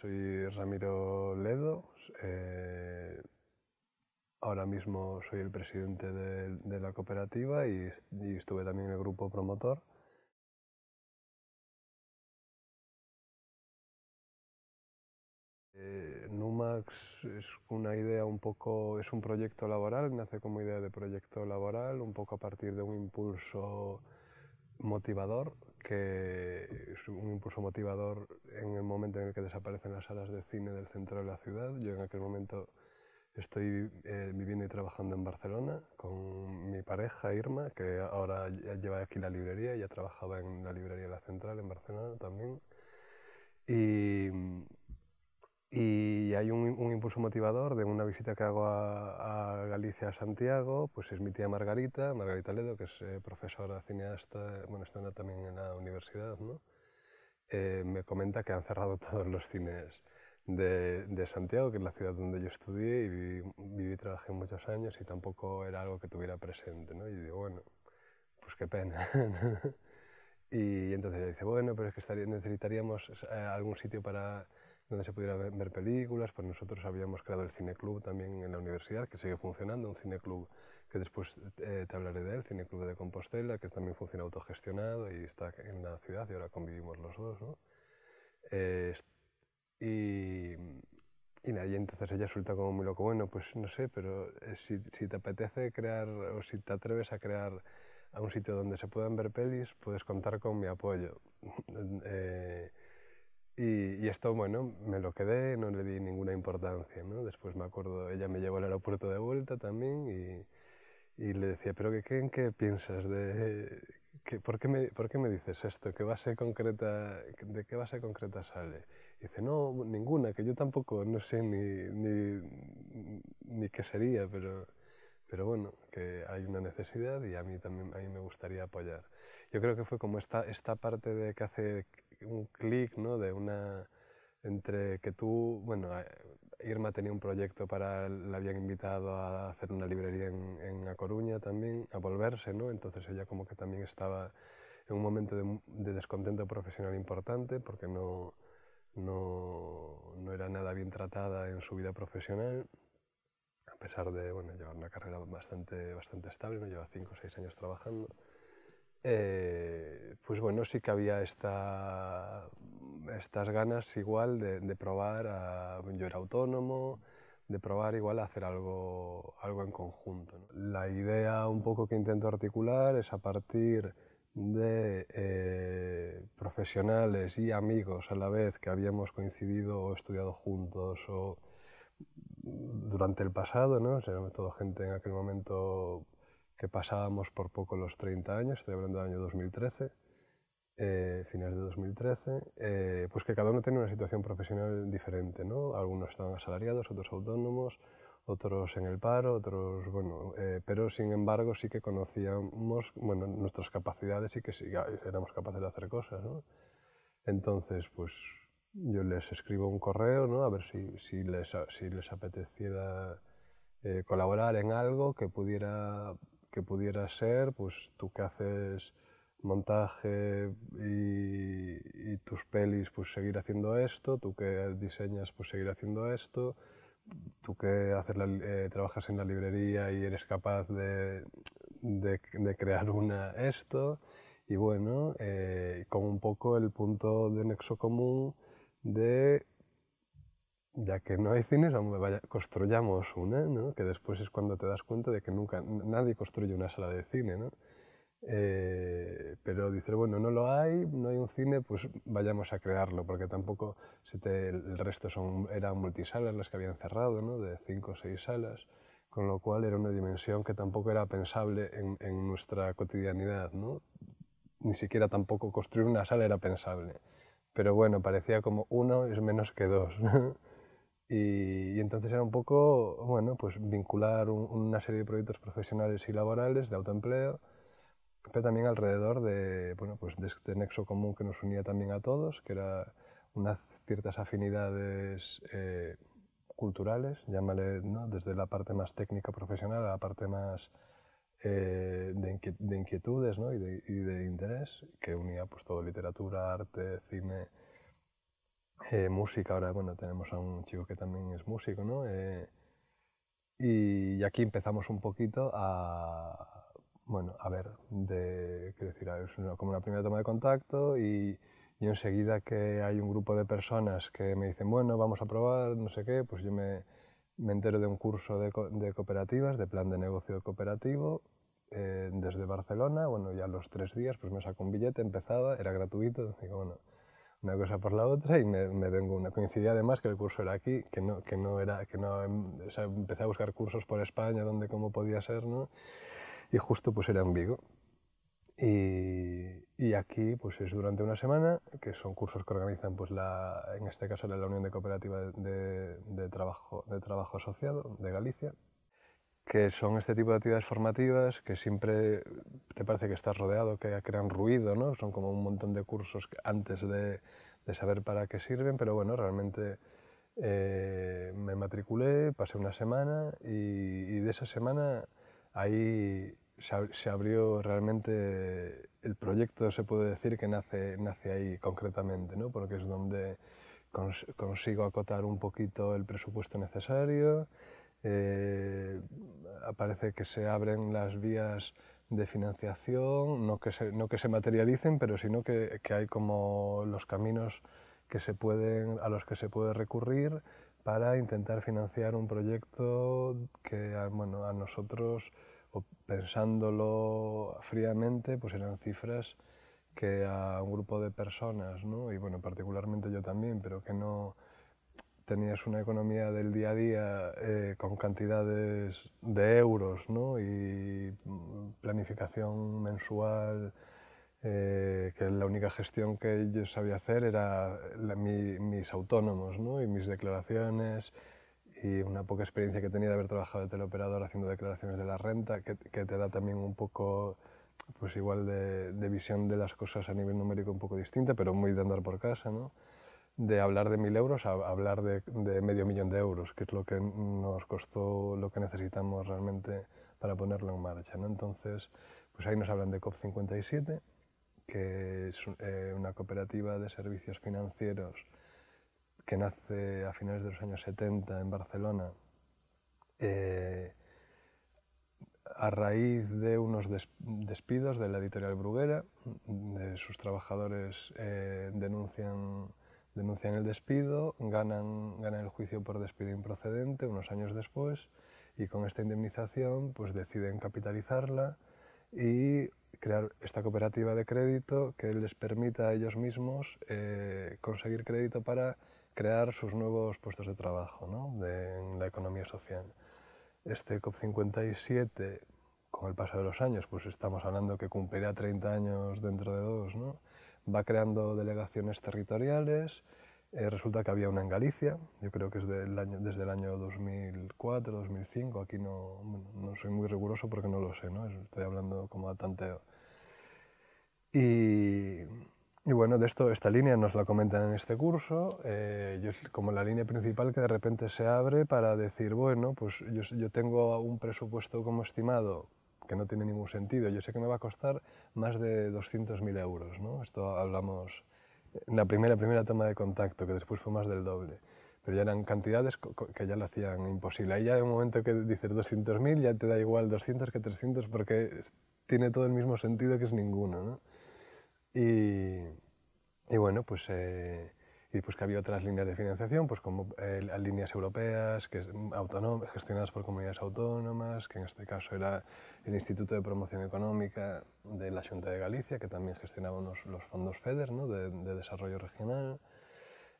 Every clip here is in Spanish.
soy Ramiro Ledo. Eh, ahora mismo soy el presidente de, la cooperativa y, estuve también en el grupo promotor. Eh, Numax es una idea un poco, es un proyecto laboral, nace como idea de proyecto laboral, un poco a partir de un impulso motivador que es un impulso motivador en el momento en el que desaparecen las salas de cine del centro de la ciudad. Yo en aquel momento estoy eh, viviendo y trabajando en Barcelona con mi pareja Irma, que ahora lleva aquí la librería, ya trabajaba en la librería La Central en Barcelona también. Y y hay un, impulso motivador de una visita que hago a, Galicia, a Santiago, pues es mi tía Margarita, Margarita Ledo, que es eh, profesora cineasta, bueno, está también en la universidad, ¿no? Eh, me comenta que han cerrado todos los cines de, Santiago, que es la ciudad donde yo estudié y viví, y trabajé muchos años y tampoco era algo que tuviera presente, ¿no? Y digo, bueno, pues qué pena. y entonces ella dice, bueno, pero es que necesitaríamos eh, algún sitio para donde se pudiera ver, películas, pues nosotros habíamos creado el cineclub también en la universidad, que sigue funcionando, un cineclub que después eh, te hablaré de él, cineclub de Compostela, que también funciona autogestionado y está en la ciudad y ahora convivimos los dos, ¿no? Eh, y, y, entonces ella suelta como muy loco, bueno, pues no sé, pero eh, si, si te apetece crear o si te atreves a crear a un sitio donde se puedan ver pelis, puedes contar con mi apoyo. eh, y, esto, bueno, me lo quedé, no le di ninguna importancia, ¿no? Después me acuerdo, ella me llevó al aeropuerto de vuelta también y, y le decía, pero qué, ¿en qué piensas? De, que, ¿por, qué me, ¿Por qué me dices esto? ¿Qué base concreta, ¿De qué base concreta sale? dice, no, ninguna, que yo tampoco, no sé ni, ni, ni qué sería, pero pero bueno, que hay una necesidad y a mí también a mí me gustaría apoyar. Yo creo que fue como esta, esta parte de que hace un clic, De una entre que tú, bueno, Irma tenía un proyecto para, la habían invitado a hacer una librería en, en A Coruña también, a volverse, ¿no? Entonces ella como que también estaba en un momento de, descontento profesional importante porque no, no, era nada bien tratada en su vida profesional, a pesar de, bueno, llevar una carrera bastante, bastante estable, ¿no? Lleva cinco o seis años trabajando. Eh, pues bueno, sí que había esta, estas ganas igual de, probar, a, yo era autónomo, de probar igual a hacer algo, algo en conjunto. La idea un poco que intento articular es a partir de eh, profesionales y amigos a la vez que habíamos coincidido o estudiado juntos o durante el pasado, ¿no? O sea, todo gente en aquel momento que pasábamos por poco los 30 años, estoy hablando del año 2013, eh, finales de 2013, eh, pues que cada uno tenía una situación profesional diferente, ¿no? Algunos estaban asalariados, otros autónomos, otros en el paro, otros, bueno, eh, pero sin embargo sí que conocíamos, bueno, nuestras capacidades y que sí, éramos capaces de hacer cosas, ¿no? Entonces, pues yo les escribo un correo, ¿no? A ver si, si, les, si les apeteciera eh, colaborar en algo que pudiera que pudiera ser, pues tú que haces montaje y, tus pelis, pues seguir haciendo esto, tú que diseñas, pues seguir haciendo esto, tú que eh, trabajas en la librería y eres capaz de, crear una esto, y bueno, eh, con un poco el punto de nexo común de ya que no hay cines, construyamos una, que después es cuando te das cuenta de que nunca nadie construye una sala de cine. Eh, pero dices, bueno, no lo hay, no hay un cine, pues vayamos a crearlo, porque tampoco se el resto son, eran multisalas las que habían cerrado, de cinco o seis salas, con lo cual era una dimensión que tampoco era pensable en, nuestra cotidianidad. Ni siquiera tampoco construir una sala era pensable. Pero bueno, parecía como uno es menos que dos. Y, entonces era un poco, bueno, pues vincular una serie de proyectos profesionales y laborales de autoempleo, pero también alrededor de, bueno, pues de este nexo común que nos unía también a todos, que era unas ciertas afinidades eh, culturales, llámale, ¿no? desde la parte más técnica profesional a la parte más eh, de, inquietudes ¿no? y, de, y, de, interés, que unía pues todo literatura, arte, cine, eh, música, ahora bueno, tenemos a un chico que también es músico, ¿no? Eh, y, aquí empezamos un poquito a, bueno, a ver, de, decir, es como una primera toma de contacto y y enseguida que hay un grupo de personas que me dicen, bueno, vamos a probar, no sé qué, pues yo me, me entero de un curso de, cooperativas, de plan de negocio cooperativo, eh, desde Barcelona, bueno, ya los tres días, pues me saco un billete, empezaba, era gratuito, digo, bueno, una cosa por la otra y me, me vengo una. Coincidía además que el curso era aquí, que no, que no era, que no, em, o sea, empecé a buscar cursos por España, donde cómo podía ser, ¿no? Y justo pues era en Vigo. Y, y, aquí pues es durante una semana, que son cursos que organizan, pues la, en este caso la Unión de Cooperativa de, de, Trabajo, de Trabajo Asociado de Galicia, que son este tipo de actividades formativas que siempre te parece que estás rodeado, que crean ruido, ¿no? Son como un montón de cursos antes de, de saber para qué sirven, pero bueno, realmente eh, me matriculé, pasé una semana y, de esa semana ahí se abrió realmente el proyecto, se puede decir que nace, nace ahí concretamente, ¿no? porque es donde consigo acotar un poquito el presupuesto necesario, eh, aparece que se abren las vías de financiación, no que se, no que se materialicen, pero sino que, que hay como los caminos que se pueden, a los que se puede recurrir para intentar financiar un proyecto que bueno, a nosotros, pensándolo fríamente, pues eran cifras que a un grupo de personas, ¿no? y bueno, particularmente yo también, pero que no, tenías una economía del día a día eh, con cantidades de euros ¿no? y mm, planificación mensual, eh, que la única gestión que yo sabía hacer era mis autónomos ¿no? y mis declaraciones y una poca experiencia que tenía de haber trabajado de teleoperador haciendo declaraciones de la renta, que, te da también un poco pues igual de, de, visión de las cosas a nivel numérico un poco distinta, pero muy de andar por casa, ¿no? de hablar de mil euros a hablar de, medio millón de euros, que es lo que nos costó, lo que necesitamos realmente para ponerlo en marcha. Entonces, pues ahí nos hablan de COP57, que es eh, una cooperativa de servicios financieros que nace a finales de los años 70 en Barcelona. Eh, a raíz de unos despidos de la editorial Bruguera, de sus trabajadores eh, denuncian denuncian el despido, ganan, ganan el juicio por despido improcedente unos años después y con esta indemnización pues deciden capitalizarla y crear esta cooperativa de crédito que les permita a ellos mismos eh, conseguir crédito para crear sus nuevos puestos de trabajo ¿no? de, en la economía social. Este COP57, con el paso de los años, pues estamos hablando que cumplirá 30 años dentro de dos, ¿no? va creando delegaciones territoriales. Eh, resulta que había una en Galicia, yo creo que es año, desde el año 2004, 2005, aquí no, soy muy riguroso porque no lo sé, ¿no? estoy hablando como a tanteo. Y, bueno, de esto, esta línea nos la comentan en este curso, eh, es como la línea principal que de repente se abre para decir, bueno, pues yo, yo tengo un presupuesto como estimado que no tiene ningún sentido. Yo sé que me va a costar más de 200.000 euros, ¿no? Esto hablamos en la primera, primera toma de contacto, que después fue más del doble. Pero ya eran cantidades que ya lo hacían imposible. Ahí ya en un momento que dices 200.000 ya te da igual 200 que 300 porque tiene todo el mismo sentido que es ninguno, Y, bueno, pues... Eh, y pues que había otras líneas de financiación, pues como eh, líneas europeas que mm, gestionadas por comunidades autónomas, que en este caso era el Instituto de Promoción Económica de la Junta de Galicia, que también gestionaba unos, los fondos FEDER ¿no? de, desarrollo regional.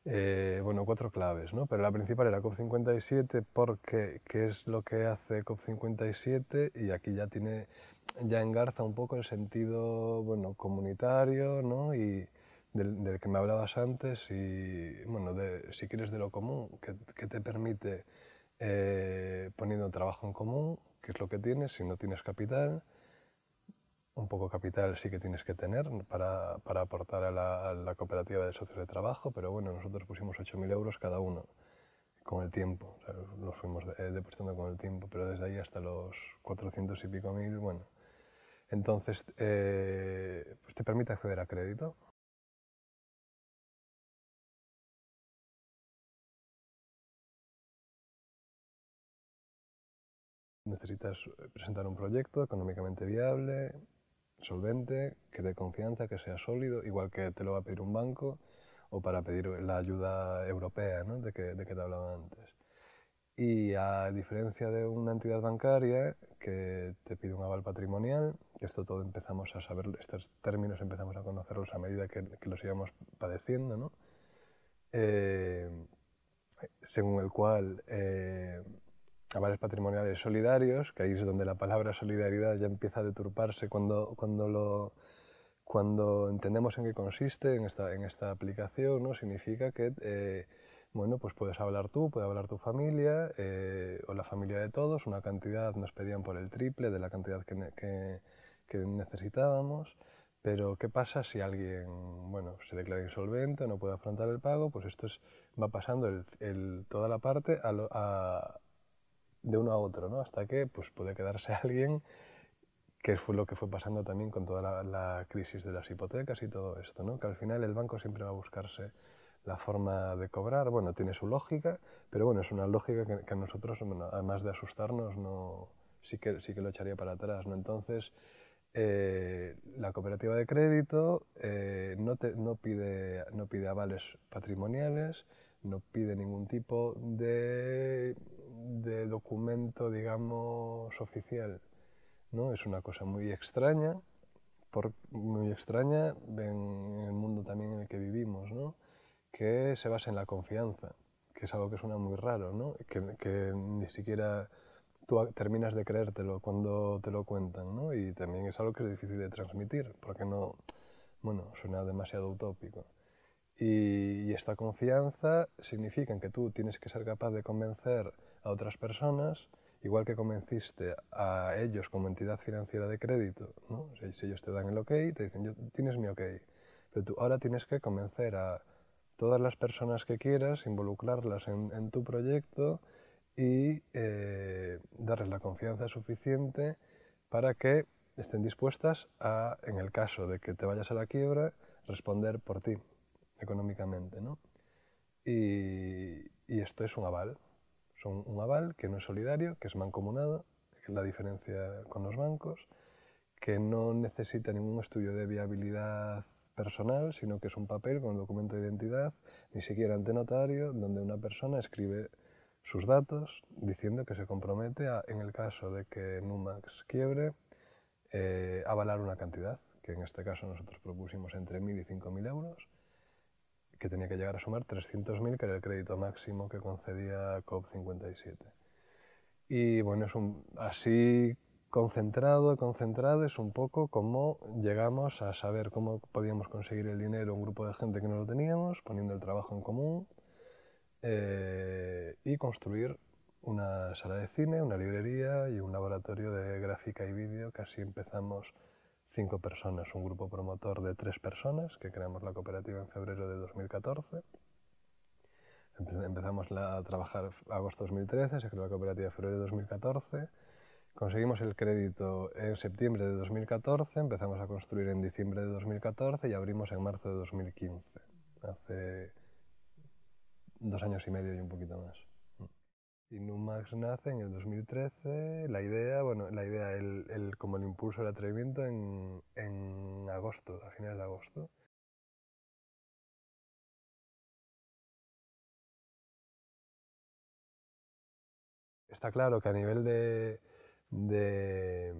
Eh, bueno, cuatro claves, ¿no? pero la principal era COP57 porque qué es lo que hace COP57 y aquí ya tiene, ya engarza un poco el sentido, bueno, comunitario ¿no? y, del, que me hablabas antes y, bueno, si quieres de lo común, que, te permite eh, poniendo trabajo en común, qué es lo que tienes, si no tienes capital, un poco capital sí que tienes que tener para, para aportar a la, cooperativa de socios de trabajo, pero bueno, nosotros pusimos 8.000 euros cada uno con el tiempo, o los fuimos eh, depositando con el tiempo, pero desde ahí hasta los 400 y pico mil, bueno. Entonces, eh, pues te permite acceder a crédito, necesitas eh, presentar un proyecto económicamente viable, solvente, que dé confianza, que sea sólido, igual que te lo va a pedir un banco o para pedir la ayuda europea ¿no? de, que, de que te hablaba antes. Y a diferencia de una entidad bancaria que te pide un aval patrimonial, esto todo empezamos a saber, estos términos empezamos a conocerlos a medida que, los íbamos padeciendo, ¿no? Eh, según el cual eh, varios patrimoniales solidarios, que ahí es donde la palabra solidaridad ya empieza a deturparse cuando, cuando, lo, cuando entendemos en qué consiste en esta, en esta aplicación, ¿no? significa que eh, bueno, pues puedes hablar tú, puede hablar tu familia eh, o la familia de todos, una cantidad nos pedían por el triple de la cantidad que, que, necesitábamos. Pero ¿qué pasa si alguien bueno, se declara insolvente, no puede afrontar el pago? Pues esto es, va pasando el, toda la parte a de uno a otro, ¿no? Hasta que pues, puede quedarse alguien, que fue lo que fue pasando también con toda la, crisis de las hipotecas y todo esto, ¿no? Que al final el banco siempre va a buscarse la forma de cobrar, bueno, tiene su lógica, pero bueno, es una lógica que, a nosotros, además de asustarnos, no, sí, que, sí que lo echaría para atrás, ¿no? Entonces, eh, la cooperativa de crédito eh, no, no, pide, no pide avales patrimoniales, no pide ningún tipo de de documento, digamos, oficial. ¿no? Es una cosa muy extraña, muy extraña en el mundo también en el que vivimos, ¿no? que se basa en la confianza, que es algo que suena muy raro, ¿no? que, ni siquiera tú terminas de creértelo cuando te lo cuentan, y también es algo que es difícil de transmitir, porque no, bueno, suena demasiado utópico. Y, y esta confianza significa que tú tienes que ser capaz de convencer a otras personas, igual que convenciste a ellos como entidad financiera de crédito, si ellos te dan el ok, te dicen, yo, tienes mi ok, pero tú ahora tienes que convencer a todas las personas que quieras, involucrarlas en, tu proyecto y eh, darles la confianza suficiente para que estén dispuestas a, en el caso de que te vayas a la quiebra, responder por ti económicamente. y esto es un aval, son un aval que no es solidario, que es mancomunado, es la diferencia con los bancos, que no necesita ningún estudio de viabilidad personal, sino que es un papel con documento de identidad, ni siquiera ante notario, donde una persona escribe sus datos diciendo que se compromete en el caso de que Numax quiebre, eh, avalar una cantidad, que en este caso nosotros propusimos entre 1.000 y 5.000 euros, que tenía que llegar a sumar 300.000, que era el crédito máximo que concedía COP57. Y bueno, es un, así concentrado, concentrado, es un poco cómo llegamos a saber cómo podíamos conseguir el dinero un grupo de gente que no lo teníamos, poniendo el trabajo en común eh, y construir una sala de cine, una librería y un laboratorio de gráfica y vídeo que así empezamos cinco personas, un grupo promotor de tres personas, que creamos la cooperativa en febrero de 2014. Empezamos a trabajar agosto 2013, se creó la cooperativa en febrero de 2014. Conseguimos el crédito en septiembre de 2014, empezamos a construir en diciembre de 2014 y abrimos en marzo de 2015, hace dos años y medio y un poquito más. Inumax nace en el 2013. La idea, bueno, la idea, como el impulso del atrevimiento en, agosto, a finales de agosto. Está claro que a nivel de, de,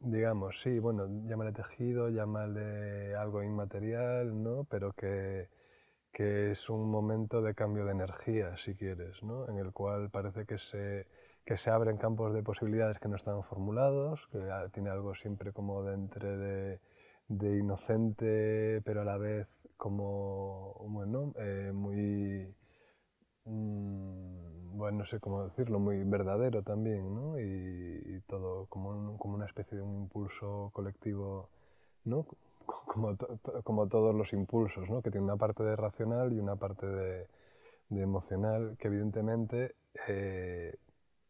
digamos, sí, bueno, llámale tejido, llámale algo inmaterial, ¿no? Pero que que es un momento de cambio de energía, si quieres, ¿no? en el cual parece que se, se abren campos de posibilidades que no están formulados, que ah, tiene algo siempre como de entre de, inocente, pero a la vez como, bueno, eh, muy, mm, bueno, no sé cómo decirlo, muy verdadero también, ¿no? Y, todo como, como una especie de un impulso colectivo, ¿no? como, como todos los impulsos, ¿no? que tiene una parte de racional y una parte de, de emocional que evidentemente eh,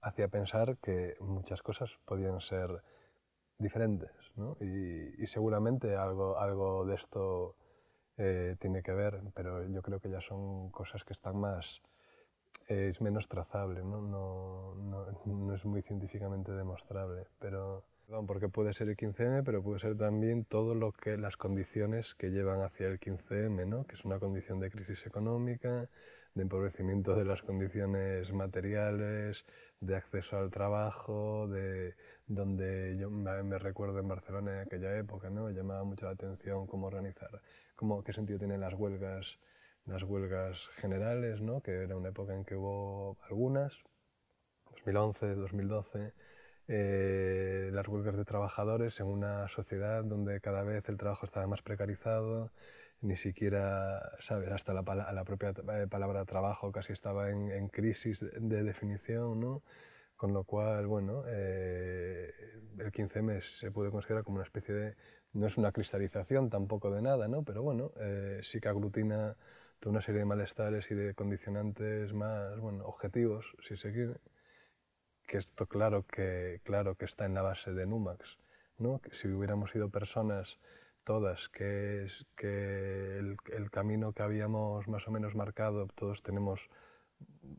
hacía pensar que muchas cosas podían ser diferentes. ¿no? Y, seguramente algo, algo de esto eh, tiene que ver, pero yo creo que ya son cosas que están más... es menos trazable, ¿no? No, no, no es muy científicamente demostrable, pero porque puede ser el 15M, pero puede ser también todo lo que las condiciones que llevan hacia el 15M, ¿no? que es una condición de crisis económica, de empobrecimiento de las condiciones materiales, de acceso al trabajo, de donde yo me recuerdo en Barcelona en aquella época, ¿no? llamaba mucho la atención cómo organizar, cómo, qué sentido tienen las huelgas, las huelgas generales, ¿no? que era una época en que hubo algunas, 2011, 2012 eh, las huelgas de trabajadores en una sociedad donde cada vez el trabajo estaba más precarizado, ni siquiera, ¿sabes? Hasta la, propia eh, palabra trabajo casi estaba en, crisis de, definición, ¿no? Con lo cual, bueno, eh, el 15M se puede considerar como una especie de, no es una cristalización tampoco de nada, ¿no? Pero bueno, sí que aglutina toda una serie de malestares y de condicionantes más, bueno, objetivos, si se quiere que esto claro que, claro que está en la base de Numax, si hubiéramos sido personas todas, que que el, camino que habíamos más o menos marcado, todos tenemos,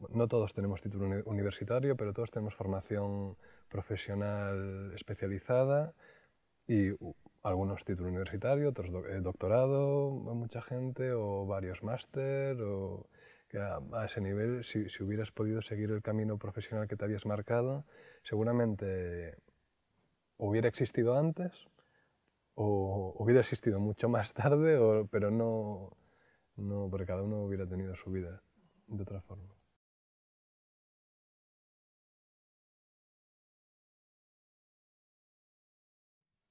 no todos tenemos título universitario, pero todos tenemos formación profesional especializada y algunos título universitario, otros eh, doctorado, mucha gente, o varios máster, a, ese nivel, si, hubieras podido seguir el camino profesional que te habías marcado, seguramente hubiera existido antes o hubiera existido mucho más tarde, pero no, no, porque cada uno hubiera tenido su vida de otra forma.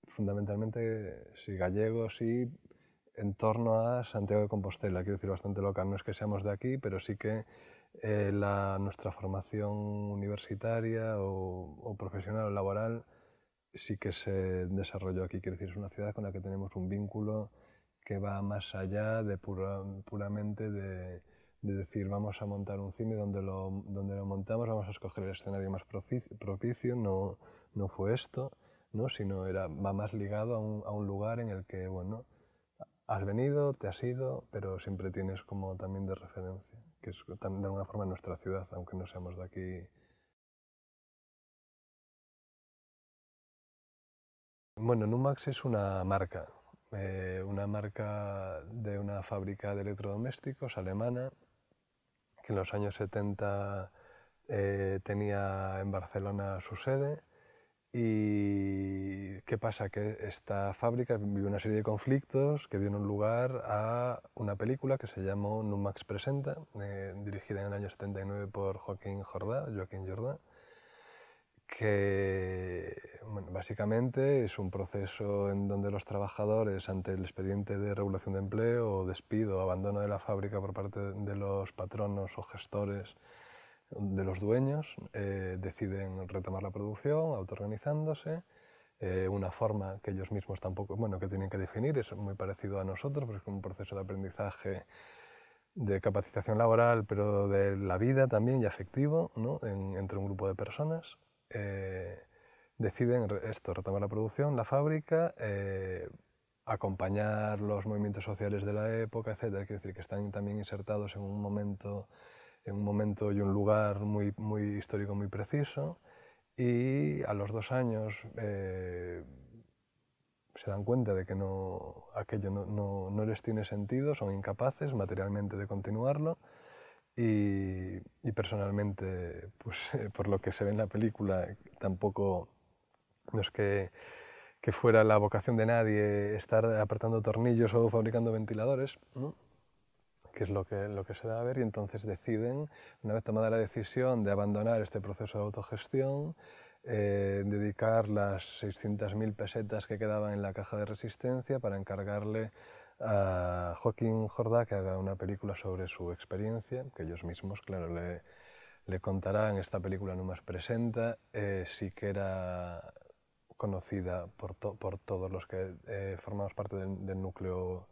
Fundamentalmente, si gallego, sí, en torno a Santiago de Compostela, quiero decir, bastante local. No es que seamos de aquí, pero sí que eh, nuestra formación universitaria o, profesional o laboral sí que se desarrolló aquí. Quiero decir, es una ciudad con la que tenemos un vínculo que va más allá de puramente de, decir vamos a montar un cine donde lo, donde lo montamos, vamos a escoger el escenario más propicio, no, no fue esto, ¿no? sino era, va más ligado a a un lugar en el que, bueno, has venido, te has ido, pero siempre tienes como también de referencia, que es de alguna forma nuestra ciudad, aunque no seamos de aquí. Bueno, Numax es una marca, eh, una marca de una fábrica de electrodomésticos alemana que en los años 70 eh, tenía en Barcelona su sede ¿Y qué pasa? Que esta fábrica vivió una serie de conflictos que dieron lugar a una película que se llamó Numax Presenta, eh, dirigida en el año 79 por Joaquín Jordá, Joaquín Jordá, que básicamente es un proceso en donde los trabajadores, ante el expediente de regulación de empleo, o despido o abandono de la fábrica por parte de los patronos o gestores, de los dueños eh, deciden retomar la producción, autoorganizándose. Eh, una forma que ellos mismos tampoco, bueno, que tienen que definir, es muy parecido a nosotros, porque es un proceso de aprendizaje, de capacitación laboral, pero de la vida también y afectivo, ¿no? entre un grupo de personas. Eh, deciden esto, retomar la producción, la fábrica, acompañar los movimientos sociales de la época, etc. Quiere decir que están también insertados en un momento en un momento y un lugar muy, muy histórico, muy preciso, y a los dos años eh, se dan cuenta de que no, aquello no, no, no, les tiene sentido, son incapaces materialmente de continuarlo, y, y personalmente, pues, por lo que se ve en la película, tampoco no es que que fuera la vocación de nadie estar apretando tornillos o fabricando ventiladores, ¿no? que es lo que, lo que se a ver y entonces deciden, una vez tomada la decisión de abandonar este proceso de autogestión, eh, dedicar las 600.000 pesetas que quedaban en la caja de resistencia para encargarle a Joaquín Jordá que haga una película sobre su experiencia, que ellos mismos, claro, le, le contarán. Esta película no más presenta, eh, sí que era conocida por, por todos los que eh, formamos parte del núcleo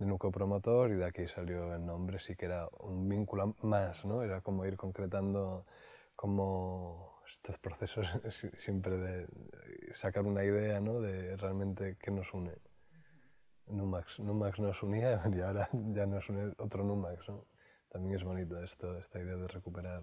de núcleo promotor y de aquí salió el nombre, sí que era un vínculo más, ¿no? Era como ir concretando como estos procesos siempre de sacar una idea, ¿no? De realmente qué nos une. Numax, Numax nos unía y ahora ya nos une otro Numax, También es bonito esto, esta idea de recuperar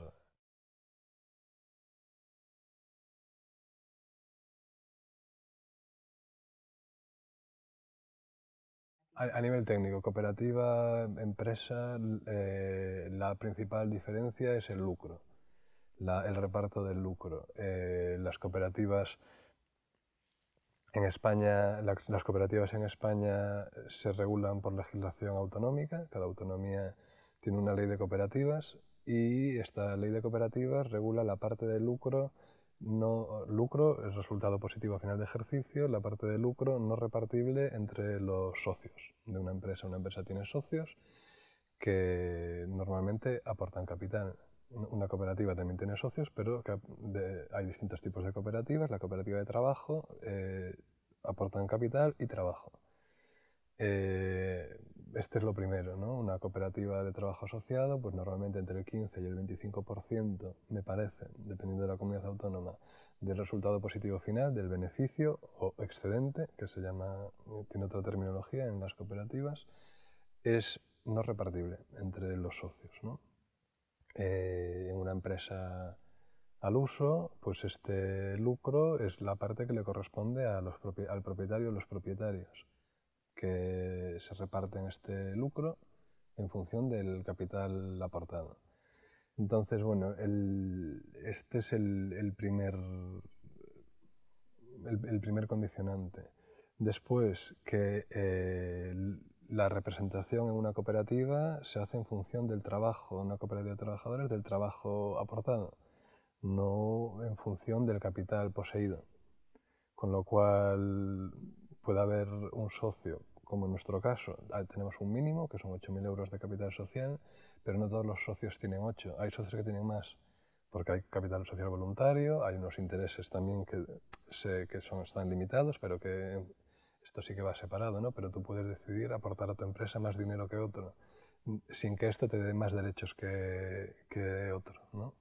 A, nivel técnico, cooperativa, empresa, eh, la principal diferencia es el lucro, el reparto del lucro. Eh, las cooperativas en España, las cooperativas en España se regulan por legislación autonómica, cada autonomía tiene una ley de cooperativas y esta ley de cooperativas regula la parte de lucro no lucro es resultado positivo a final de ejercicio, la parte de lucro no repartible entre los socios de una empresa. Una empresa tiene socios que normalmente aportan capital. Una cooperativa también tiene socios, pero hay distintos tipos de cooperativas. La cooperativa de trabajo eh, aportan capital y trabajo. Eh, este es lo primero, ¿no? Una cooperativa de trabajo asociado, pues normalmente entre el 15 y el 25%, me parece, dependiendo de la comunidad autónoma, del resultado positivo final, del beneficio o excedente, que se llama, tiene otra terminología en las cooperativas, es no repartible entre los socios, eh, en una empresa al uso, pues este lucro es la parte que le corresponde al propietario o los propietarios que se reparten este lucro en función del capital aportado. Entonces, bueno, este es el, primer, el, primer condicionante. Después, que eh, la representación en una cooperativa se hace en función del trabajo, en una cooperativa de trabajadores, del trabajo aportado, no en función del capital poseído. Con lo cual, puede haber un socio como en nuestro caso, ah, tenemos un mínimo, que son 8.000 euros de capital social, pero no todos los socios tienen 8. Hay socios que tienen más, porque hay capital social voluntario, hay unos intereses también que, que son, están limitados, pero que esto sí que va separado, ¿no? Pero tú puedes decidir aportar a tu empresa más dinero que otro, sin que esto te dé más derechos que, que otro, ¿no?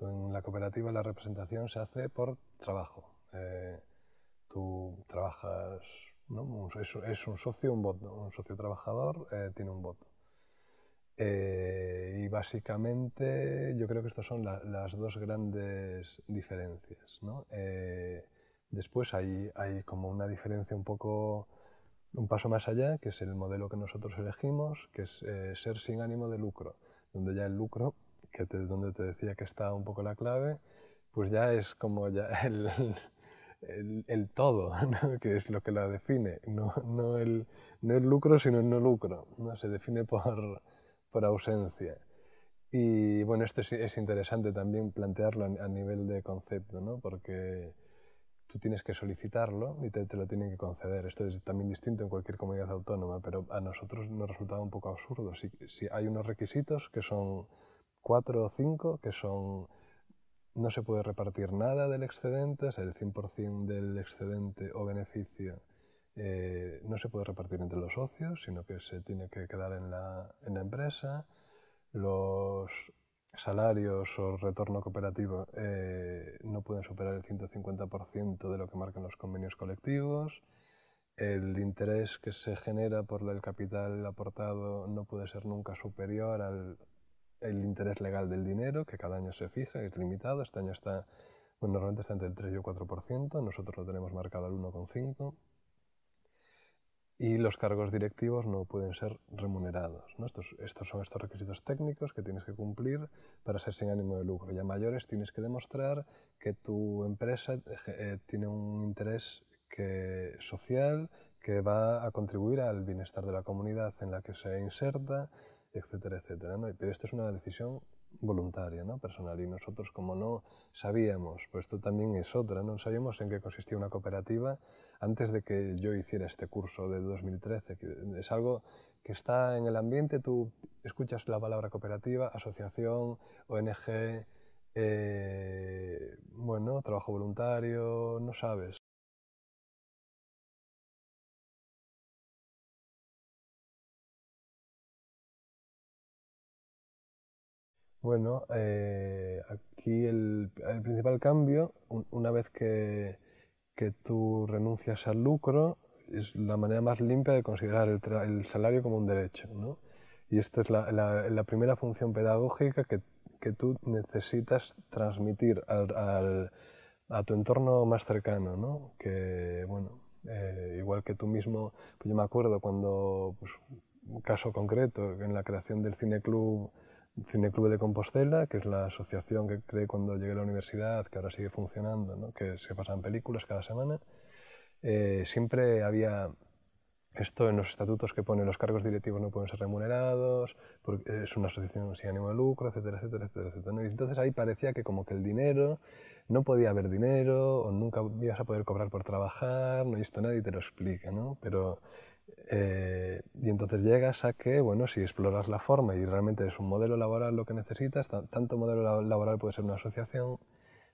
en la cooperativa la representación se hace por trabajo. Eh, tú trabajas ¿no? Es, un socio, un voto. Un socio trabajador eh, tiene un voto. Eh, y básicamente yo creo que estas son las dos grandes diferencias. Eh, después hay, hay, como una diferencia un poco, un paso más allá, que es el modelo que nosotros elegimos, que es ser sin ánimo de lucro, donde ya el lucro, que donde te decía que está un poco la clave, pues ya es como ya el, el, todo, que es lo que la define, no, no, el, no lucro, sino el no lucro, ¿no? se define por, por ausencia. Y bueno, esto es, interesante también plantearlo a, nivel de concepto, ¿no? porque tú tienes que solicitarlo y te, lo tienen que conceder. Esto es también distinto en cualquier comunidad autónoma, pero a nosotros nos resultaba un poco absurdo. Si, si hay unos requisitos que son cuatro o cinco, que son no se puede repartir nada del excedente, o sea, el 100% del excedente o beneficio eh, no se puede repartir entre los socios, sino que se tiene que quedar en la, empresa. Los salarios o retorno cooperativo eh, no pueden superar el 150% de lo que marcan los convenios colectivos. El interés que se genera por el capital aportado no puede ser nunca superior al el interés legal del dinero, que cada año se fija, es limitado. Este año está, bueno, normalmente está entre el 3 y el 4%, nosotros lo tenemos marcado al 1,5%. Y los cargos directivos no pueden ser remunerados. Estos, estos son estos requisitos técnicos que tienes que cumplir para ser sin ánimo de lucro. Ya mayores tienes que demostrar que tu empresa eh, eh, tiene un interés que, social que va a contribuir al bienestar de la comunidad en la que se inserta, etcétera, etcétera. Pero esto es una decisión voluntaria, ¿no? personal, y nosotros como no sabíamos, pues esto también es otra, no sabíamos en qué consistía una cooperativa antes de que yo hiciera este curso de 2013, es algo que está en el ambiente, tú escuchas la palabra cooperativa, asociación, ONG, eh, bueno, trabajo voluntario, no sabes, Bueno, eh, aquí el, principal cambio, una vez que, tú renuncias al lucro, es la manera más limpia de considerar el, salario como un derecho. Y esta es la, primera función pedagógica que, tú necesitas transmitir a tu entorno más cercano. Eh, igual que tú mismo, pues yo me acuerdo cuando, pues, un caso concreto, en la creación del cineclub Cineclub de Compostela, que es la asociación que creé cuando llegué a la universidad, que ahora sigue funcionando, que se pasan películas cada semana, eh, siempre había esto en los estatutos que pone los cargos directivos no pueden ser remunerados, porque es una asociación sin ánimo de lucro, etcétera, etcétera, etcétera. entonces ahí parecía que como que el dinero, no podía haber dinero, o nunca ibas a poder cobrar por trabajar, no, y esto nadie te lo explica, ¿no? Pero eh, y entonces llegas a que, bueno, si exploras la forma y realmente es un modelo laboral lo que necesitas, tanto modelo laboral puede ser una asociación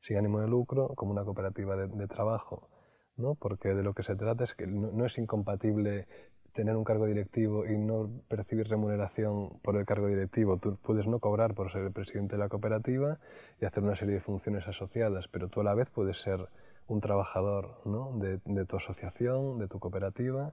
sin ánimo de lucro como una cooperativa de, trabajo, ¿no? Porque de lo que se trata es que no, es incompatible tener un cargo directivo y no percibir remuneración por el cargo directivo. Tú puedes no cobrar por ser el presidente de la cooperativa y hacer una serie de funciones asociadas, pero tú a la vez puedes ser un trabajador ¿no? de tu asociación, de tu cooperativa,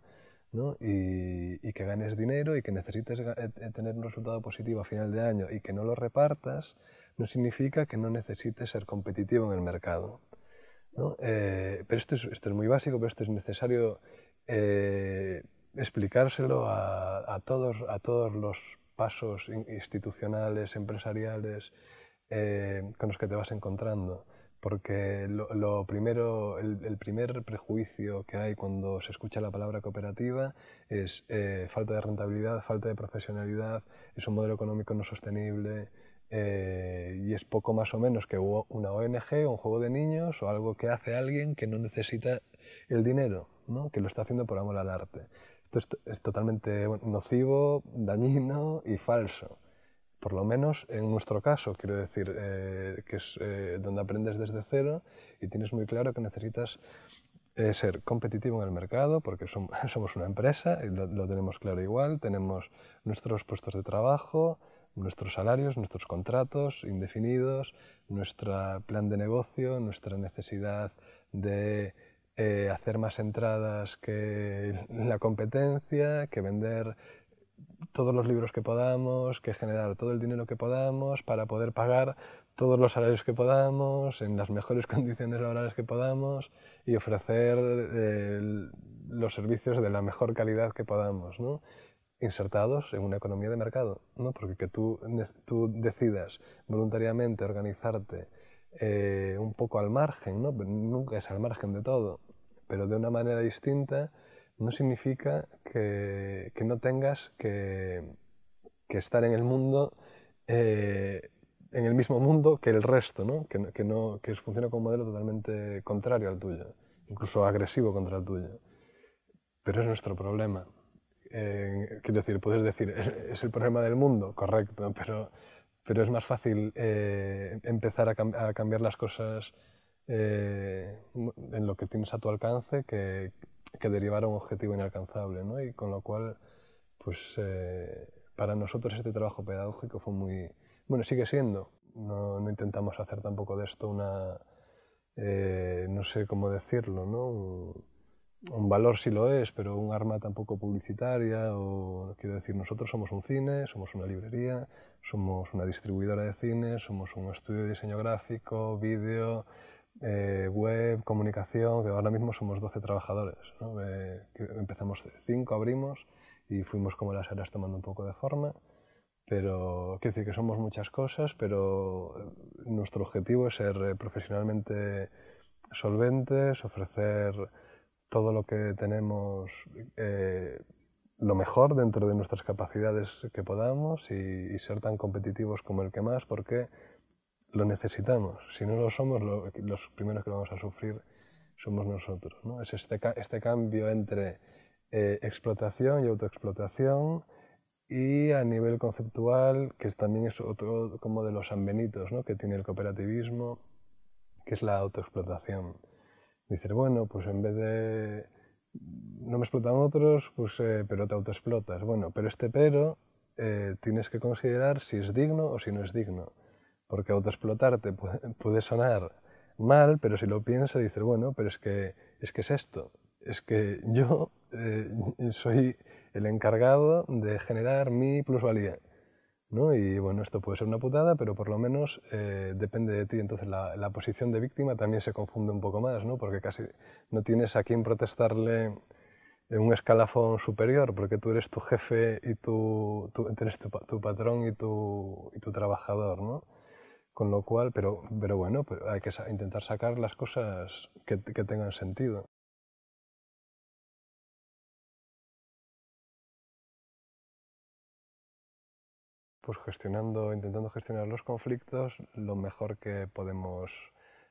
y, que ganes dinero y que necesites eh, eh, tener un resultado positivo a final de año y que no lo repartas, no significa que no necesites ser competitivo en el mercado. Eh, pero esto es, muy básico, pero esto es necesario explicárselo a, todos, los pasos institucionales, empresariales, con los que te vas encontrando porque lo, primero, el, primer prejuicio que hay cuando se escucha la palabra cooperativa es eh, falta de rentabilidad, falta de profesionalidad, es un modelo económico no sostenible eh, y es poco más o menos que una ONG un juego de niños o algo que hace alguien que no necesita el dinero, que lo está haciendo por amor al arte. Esto es, totalmente nocivo, dañino y falso por lo menos en nuestro caso, quiero decir, eh, que es eh, donde aprendes desde cero y tienes muy claro que necesitas eh, ser competitivo en el mercado, porque somos una empresa y lo, tenemos claro igual, tenemos nuestros puestos de trabajo, nuestros salarios, nuestros contratos indefinidos, nuestro plan de negocio, nuestra necesidad de hacer más entradas que la competencia, que vender todos los libros que podamos, que es generar todo el dinero que podamos para poder pagar todos los salarios que podamos, en las mejores condiciones laborales que podamos y ofrecer eh, los servicios de la mejor calidad que podamos, ¿no? insertados en una economía de mercado, ¿no? porque que tú, decidas voluntariamente organizarte eh, un poco al margen, ¿no? nunca es al margen de todo, pero de una manera distinta, no significa que, no tengas que, estar en el mundo, eh, en el mismo mundo que el resto, ¿no? Que, funciona como un modelo totalmente contrario al tuyo, incluso agresivo contra el tuyo. Pero es nuestro problema. Eh, quiero decir, puedes decir, es, el problema del mundo, correcto, pero, pero es más fácil eh, empezar a, cambiar las cosas en lo que tienes a tu alcance que, que derivara un objetivo inalcanzable, ¿no? Y con lo cual, pues eh, para nosotros este trabajo pedagógico fue muy... Bueno, sigue siendo. No, intentamos hacer tampoco de esto una... Eh, no sé cómo decirlo, ¿no? Un, valor sí lo es, pero un arma tampoco publicitaria o quiero decir, nosotros somos un cine, somos una librería, somos una distribuidora de cine, somos un estudio de diseño gráfico, vídeo, eh, web, comunicación, que ahora mismo somos 12 trabajadores. Eh, empezamos 5, abrimos y fuimos como las eras tomando un poco de forma. Pero quiero decir que somos muchas cosas, pero nuestro objetivo es ser eh, profesionalmente solventes, ofrecer todo lo que tenemos, lo mejor dentro de nuestras capacidades que podamos y, y ser tan competitivos como el que más, porque lo necesitamos. Si no lo somos, los primeros que vamos a sufrir somos nosotros. ¿no? Es este, este, cambio entre eh, explotación y autoexplotación y a nivel conceptual, que también es otro como de los sanbenitos ¿no? que tiene el cooperativismo, que es la autoexplotación. Dices, bueno, pues en vez de no me explotan otros, pues, eh, pero te autoexplotas. Bueno, pero este pero eh, tienes que considerar si es digno o si no es digno. Porque autoexplotarte puede, sonar mal, pero si lo piensas dices, bueno, pero es que es, que es esto. Es que yo eh, soy el encargado de generar mi plusvalía. ¿no? Y bueno, esto puede ser una putada, pero por lo menos eh, depende de ti. Entonces la, posición de víctima también se confunde un poco más, ¿no? porque casi no tienes a quién protestarle en un escalafón superior, porque tú eres tu jefe y tu, tú, eres tu, patrón y tu, y tu trabajador. ¿no? Con lo cual, pero, pero bueno, pues hay que intentar sacar las cosas que, tengan sentido. Pues gestionando, intentando gestionar los conflictos lo mejor que podemos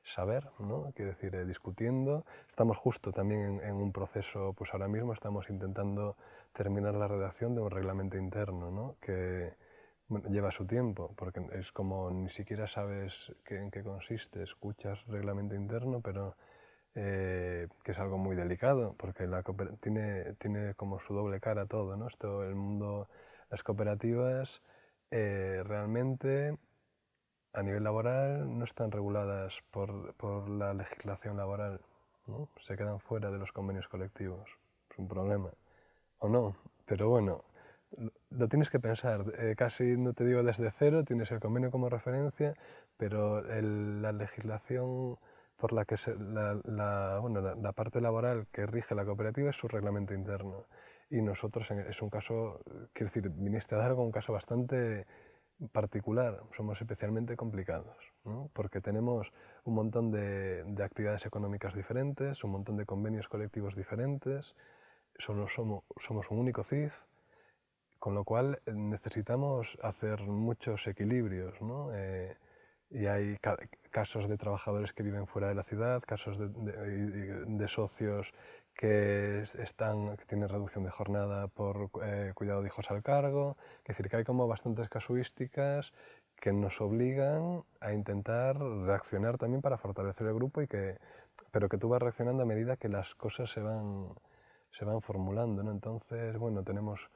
saber, ¿no? Quiere decir, eh, discutiendo. Estamos justo también en, en, un proceso, pues ahora mismo estamos intentando terminar la redacción de un reglamento interno, ¿no? Que, lleva su tiempo, porque es como ni siquiera sabes en qué consiste, escuchas reglamento interno, pero eh, que es algo muy delicado, porque la tiene, tiene como su doble cara todo, ¿no? Esto, el mundo, las cooperativas eh, realmente a nivel laboral no están reguladas por, por la legislación laboral, ¿no? Se quedan fuera de los convenios colectivos, es un problema, o no, pero bueno, lo tienes que pensar, eh, casi no te digo desde cero, tienes el convenio como referencia, pero la legislación por la que la, bueno, la, parte laboral que rige la cooperativa es su reglamento interno. Y nosotros es un caso, quiero decir, viniste a dar un caso bastante particular, somos especialmente complicados, porque tenemos un montón de, de actividades económicas diferentes, un montón de convenios colectivos diferentes, solo somos, somos un único CIF, con lo cual eh, necesitamos hacer muchos equilibrios, ¿no? Eh, y hay casos de trabajadores que viven fuera de la ciudad, casos de, socios que están que tienen reducción de jornada por eh, cuidado de hijos al cargo, es decir, que hay como bastantes casuísticas que nos obligan a intentar reaccionar también para fortalecer el grupo y que pero que tú vas reaccionando a medida que las cosas se van se van formulando, ¿no? Entonces, bueno, tenemos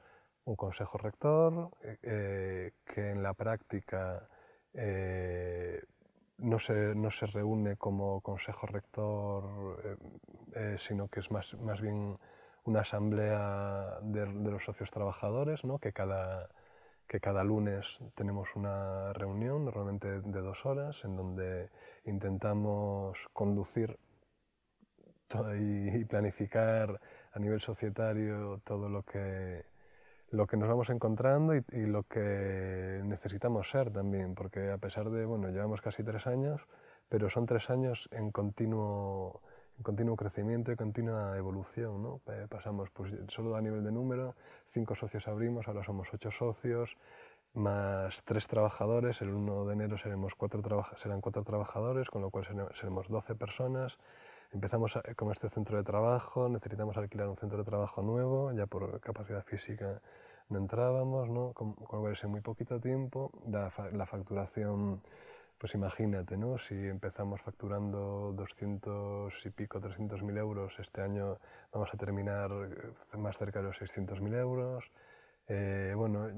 un consejo rector eh, que en la práctica eh, no, se, no, se, reúne como consejo rector, eh, sino que es más, bien una asamblea de, los socios trabajadores, ¿no? que, cada, que cada lunes tenemos una reunión, normalmente de dos horas, en donde intentamos conducir y planificar a nivel societario todo lo que lo que nos vamos encontrando y, lo que necesitamos ser también, porque a pesar de, bueno, llevamos casi tres años, pero son tres años en continuo, en continuo crecimiento y continua evolución, ¿no? Eh, pasamos pues, solo a nivel de número, cinco socios abrimos, ahora somos ocho socios, más tres trabajadores, el 1 de enero seremos cuatro serán cuatro trabajadores, con lo cual seremos 12 personas, empezamos con este centro de trabajo, necesitamos alquilar un centro de trabajo nuevo, ya por capacidad física no entrábamos, ¿no? Con, lo en muy poquito tiempo la, facturación, pues imagínate, ¿no? Si empezamos facturando 200 y pico, 300 mil euros, este año vamos a terminar eh, más cerca de los 600 mil euros. Eh, bueno,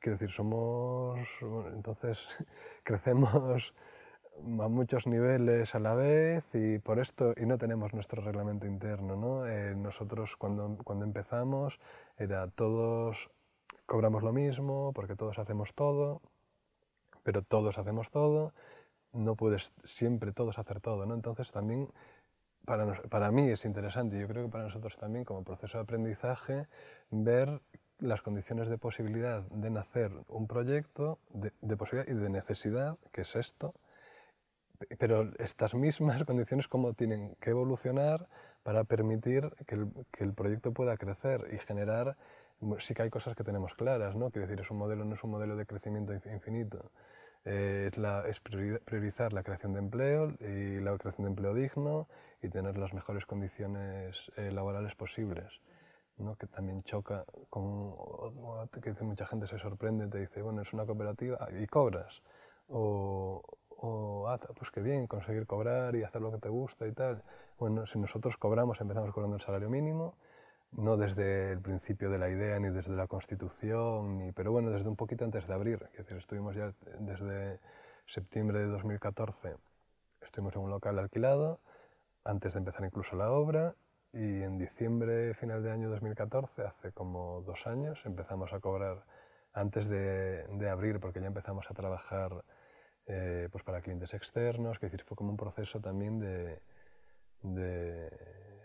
quiero decir, somos, entonces crecemos a muchos niveles a la vez y por esto y no tenemos nuestro reglamento interno ¿no? Eh, nosotros cuando, cuando empezamos era todos cobramos lo mismo porque todos hacemos todo pero todos hacemos todo no puedes siempre todos hacer todo ¿no? entonces también para, para mí es interesante yo creo que para nosotros también como proceso de aprendizaje ver las condiciones de posibilidad de nacer un proyecto, de, de posibilidad y de necesidad, que es esto, pero estas mismas condiciones cómo tienen que evolucionar para permitir que el, que el, proyecto pueda crecer y generar, sí que hay cosas que tenemos claras, ¿no? Quiero decir, es un modelo, no es un modelo de crecimiento infinito. Eh, es, la, es priorizar la creación de empleo y la creación de empleo digno y tener las mejores condiciones eh, laborales posibles. ¿no? que también choca con que dice, mucha gente se sorprende te dice bueno es una cooperativa ah, y cobras o, o, ah, pues qué bien, conseguir cobrar y hacer lo que te gusta y tal. Bueno, si nosotros cobramos, empezamos cobrando el salario mínimo, no desde el principio de la idea, ni desde la Constitución, ni, pero bueno, desde un poquito antes de abrir. Es decir, estuvimos ya desde septiembre de 2014, estuvimos en un local alquilado, antes de empezar incluso la obra, y en diciembre, final de año 2014, hace como dos años, empezamos a cobrar antes de, de abrir, porque ya empezamos a trabajar eh, pues para clientes externos, que decir, fue como un proceso también de,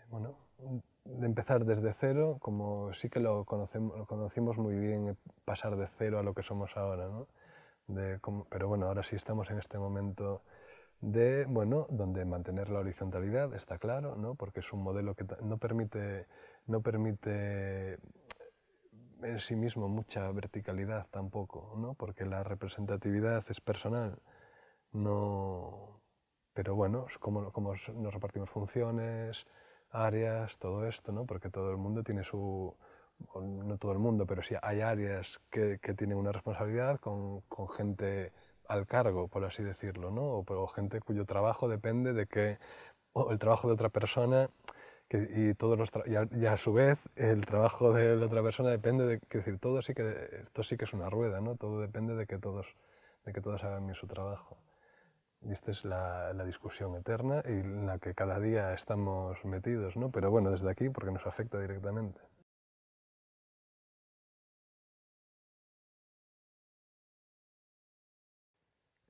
bueno, empezar desde cero, como sí que lo, conocemos, conocimos muy bien, pasar de cero a lo que somos ahora, pero bueno, ahora sí estamos en este momento de, donde mantener la horizontalidad, está claro, ¿no? Porque es un modelo que no permite, en sí mismo mucha verticalidad tampoco, Porque la representatividad es personal no, pero bueno, cómo, cómo nos repartimos funciones, áreas, todo esto, ¿no? Porque todo el mundo tiene su, no todo el mundo, pero sí hay áreas que, tienen una responsabilidad con, gente al cargo, por así decirlo, ¿no? O, gente cuyo trabajo depende de que, o el trabajo de otra persona, y, todos los a, su vez el trabajo de la otra persona depende de, que decir, todo sí que, esto sí que es una rueda, ¿no? Todo depende de que todos, de que todos hagan bien su trabajo esta es la, la, discusión eterna y en la que cada día estamos metidos, ¿no? Pero bueno, desde aquí, porque nos afecta directamente.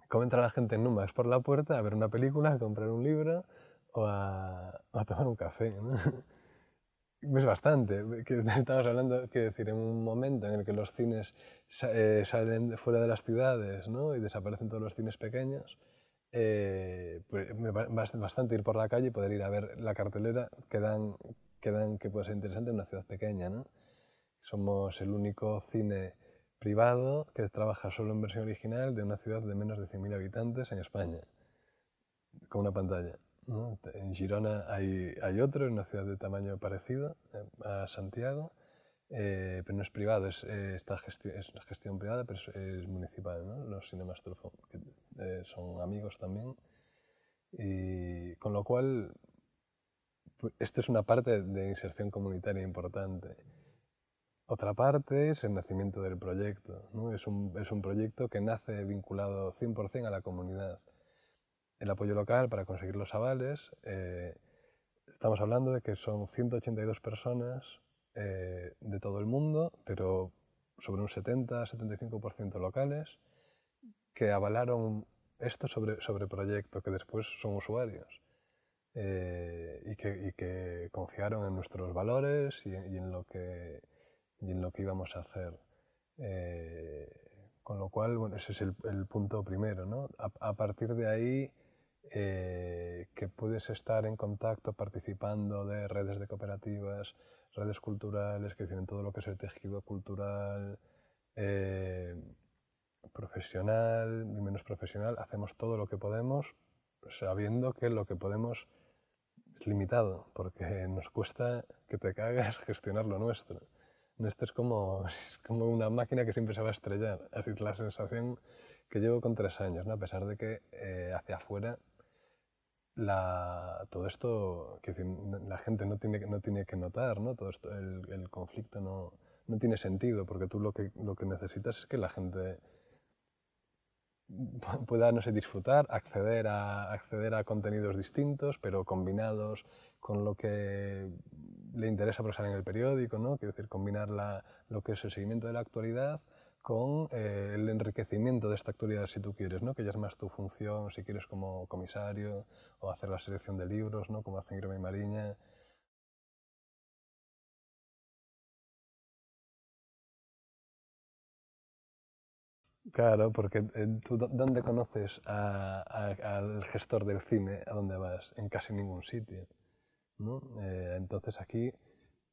¿Cómo entra la gente en Numa? Es por la puerta a ver una película, a comprar un libro o a, tomar un café, es bastante. estamos hablando, quiero decir, en un momento en el que los cines eh, salen fuera de las ciudades ¿no? y desaparecen todos los cines pequeños, eh, pues, me bastante ir por la calle y poder ir a ver la cartelera que dan, que puede ser interesante en una ciudad pequeña. ¿no? Somos el único cine privado que trabaja solo en versión original de una ciudad de menos de 100.000 habitantes en España, con una pantalla. En Girona hay, hay otro, en una ciudad de tamaño parecido eh, a Santiago, eh, pero no es privado, es, eh, una es gestión privada, pero es, municipal, Los cinemas eh, son amigos también. Y con lo cual, esto es una parte de inserción comunitaria importante. Otra parte es el nacimiento del proyecto. Es, un, es un proyecto que nace vinculado 100% a la comunidad. El apoyo local para conseguir los avales, estamos hablando de que son 182 personas eh, de todo el mundo, pero sobre un 70-75% locales, que avalaron esto sobre, sobre proyecto, que después son usuarios. Eh, y, que, y, que, confiaron en nuestros valores y, y, en, lo que, y en lo que íbamos a hacer. Eh, con lo cual, bueno, ese es el, punto primero. ¿no? A, partir de ahí, que puedes estar en contacto participando de redes de cooperativas, redes culturales, que tienen todo lo que es el tejido cultural, eh, profesional y menos profesional, hacemos todo lo que podemos sabiendo que lo que podemos es limitado, porque nos cuesta que te cagas gestionar lo nuestro. Esto es como, como una máquina que siempre se va a estrellar. Así es la sensación que llevo con tres años, a pesar de que eh, hacia afuera la, todo esto, que la gente no tiene, no tiene que notar, ¿no? Todo esto, el, conflicto no, no, tiene sentido, porque tú lo que, lo que necesitas es que la gente pueda, no sé, disfrutar, acceder a, acceder a contenidos distintos, pero combinados con lo que le interesa pasar en el periódico, ¿no? Quiero decir, combinar la, lo que es el seguimiento de la actualidad con eh, el enriquecimiento de esta actualidad, si tú quieres, ¿no? que ya es más tu función, si quieres como comisario, o hacer la selección de libros, ¿no? como hacen Irma y Mariña, Claro, porque eh, tú dónde conoces al gestor del cine, a dónde vas, en casi ningún sitio, ¿no? Eh, entonces aquí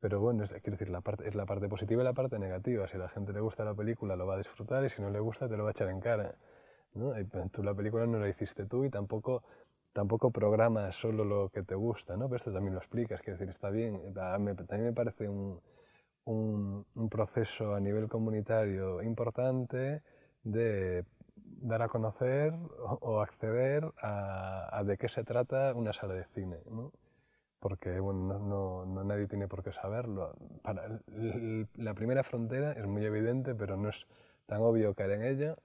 pero bueno, es, quiero decir, la parte, es la parte positiva y la parte negativa. Si a la gente le gusta la película, lo va a disfrutar y si no le gusta, te lo va a echar en cara. ¿no? Pues, tú la película no la hiciste tú y tampoco, tampoco programas solo lo que te gusta, ¿no? pero esto también lo explicas. Quiero decir, está bien. también me parece un, un, proceso a nivel comunitario importante de dar a conocer o, acceder a, a, de qué se trata una sala de cine. ¿no? porque bueno, no, no, nadie tiene por qué saberlo. Para, la primera frontera es muy evidente, pero no es tan obvio caer en ella,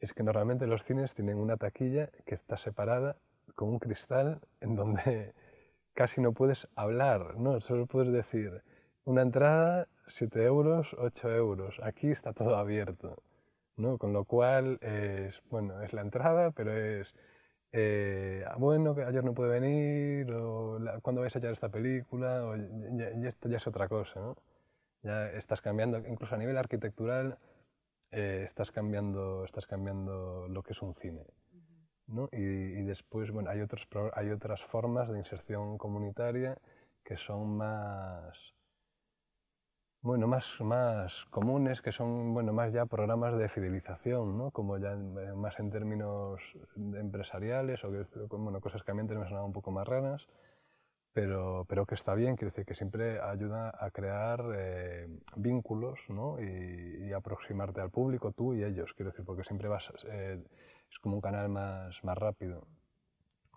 es que normalmente los cines tienen una taquilla que está separada con un cristal en donde casi no puedes hablar, ¿no? solo puedes decir una entrada, 7 euros, 8 euros, aquí está todo abierto. ¿no? Con lo cual, es, bueno, es la entrada, pero es eh, ah, bueno, que ayer no puede venir, o cuándo vais a echar esta película, o, y, esto ya es otra cosa, ¿no? Ya estás cambiando, incluso a nivel arquitectural, eh, estás, cambiando, estás cambiando lo que es un cine. Y, después, bueno, hay, hay otras formas de inserción comunitaria que son más, bueno, más, más comunes, que son bueno, más ya programas de fidelización, ¿no? como ya eh, más en términos empresariales o bueno, cosas que a mí antes me sonaban un poco más raras, pero, pero que está bien, Quiero decir que siempre ayuda a crear eh, vínculos ¿no? y, aproximarte al público, tú y ellos, quiero decir, porque siempre vas, eh, es como un canal más, más rápido,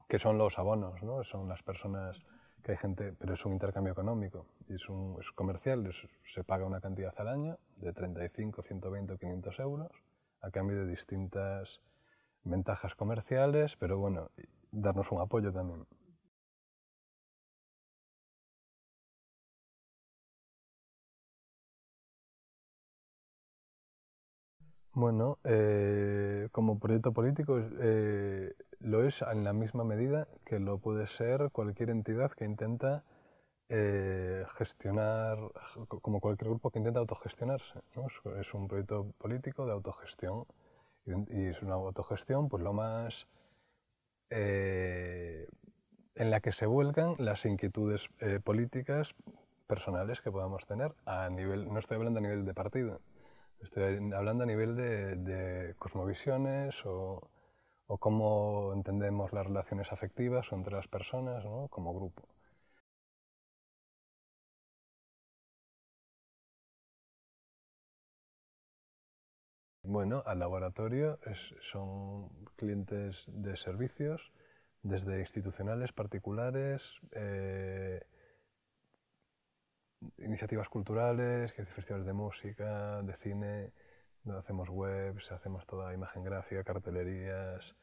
que son los abonos, ¿no? son las personas que hay gente, pero es un intercambio económico es un comercial, se paga una cantidad al año de 35, 120 o 500 euros a cambio de distintas ventajas comerciales, pero bueno, darnos un apoyo también. Bueno, eh, como proyecto político eh, lo es en la misma medida que lo puede ser cualquier entidad que intenta eh, gestionar, como cualquier grupo que intenta autogestionarse. Es un proyecto político de autogestión y es una autogestión pues lo más eh, en la que se vuelcan las inquietudes eh, políticas personales que podamos tener a nivel, no estoy hablando a nivel de partido, estoy hablando a nivel de, cosmovisiones o, cómo entendemos las relaciones afectivas entre las personas como grupo. Bueno, al laboratorio son clientes de servicios, desde institucionales, particulares, eh, iniciativas culturales, festivales de música, de cine, hacemos webs, hacemos toda imagen gráfica, cartelerías,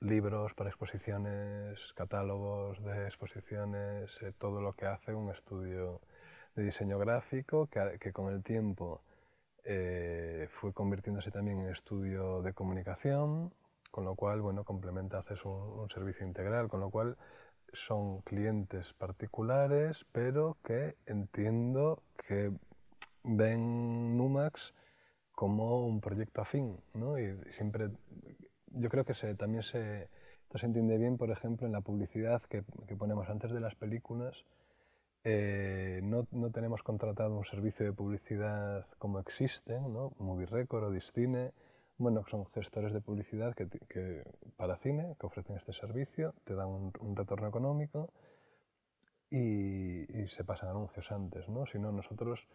libros para exposiciones, catálogos de exposiciones, eh, todo lo que hace un estudio de diseño gráfico que con el tiempo eh, fue convirtiéndose también en estudio de comunicación, con lo cual, bueno, complementa, haces un, servicio integral, con lo cual son clientes particulares, pero que entiendo que ven Numax como un proyecto afín, ¿no? Y siempre, yo creo que también se, esto se entiende bien, por ejemplo, en la publicidad que ponemos antes de las películas, eh, no, no, tenemos contratado un servicio de publicidad como existen, ¿no? Movie Record o Discine. Bueno, son gestores de publicidad que, que, para cine que ofrecen este servicio, te dan un, retorno económico y, y, se pasan anuncios antes. ¿no? Si no, nosotros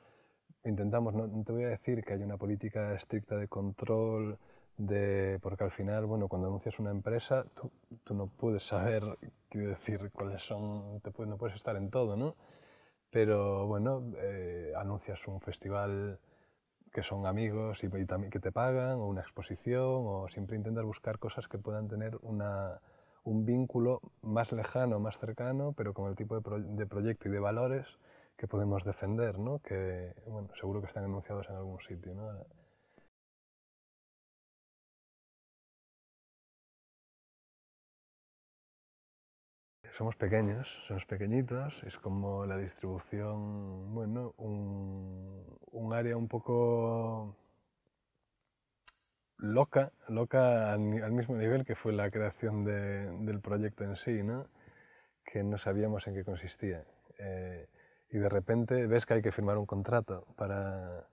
intentamos, no, te voy a decir que hay una política estricta de control de, porque al final, bueno, cuando anuncias una empresa, tú, tú no puedes saber, quiero decir, cuáles son, no puedes estar en todo, ¿no? Pero bueno, eh, anuncias un festival que son amigos y, también que te pagan, o una exposición, o siempre intentas buscar cosas que puedan tener una, un vínculo más lejano, más cercano, pero con el tipo de, proyecto y de valores que podemos defender, ¿no? que bueno, seguro que están anunciados en algún sitio. somos pequeños, somos pequeñitos, es como la distribución, bueno, un, área un poco loca, loca al, mismo nivel que fue la creación del proyecto en sí, ¿no? que no sabíamos en qué consistía. Eh, y de repente ves que hay que firmar un contrato para,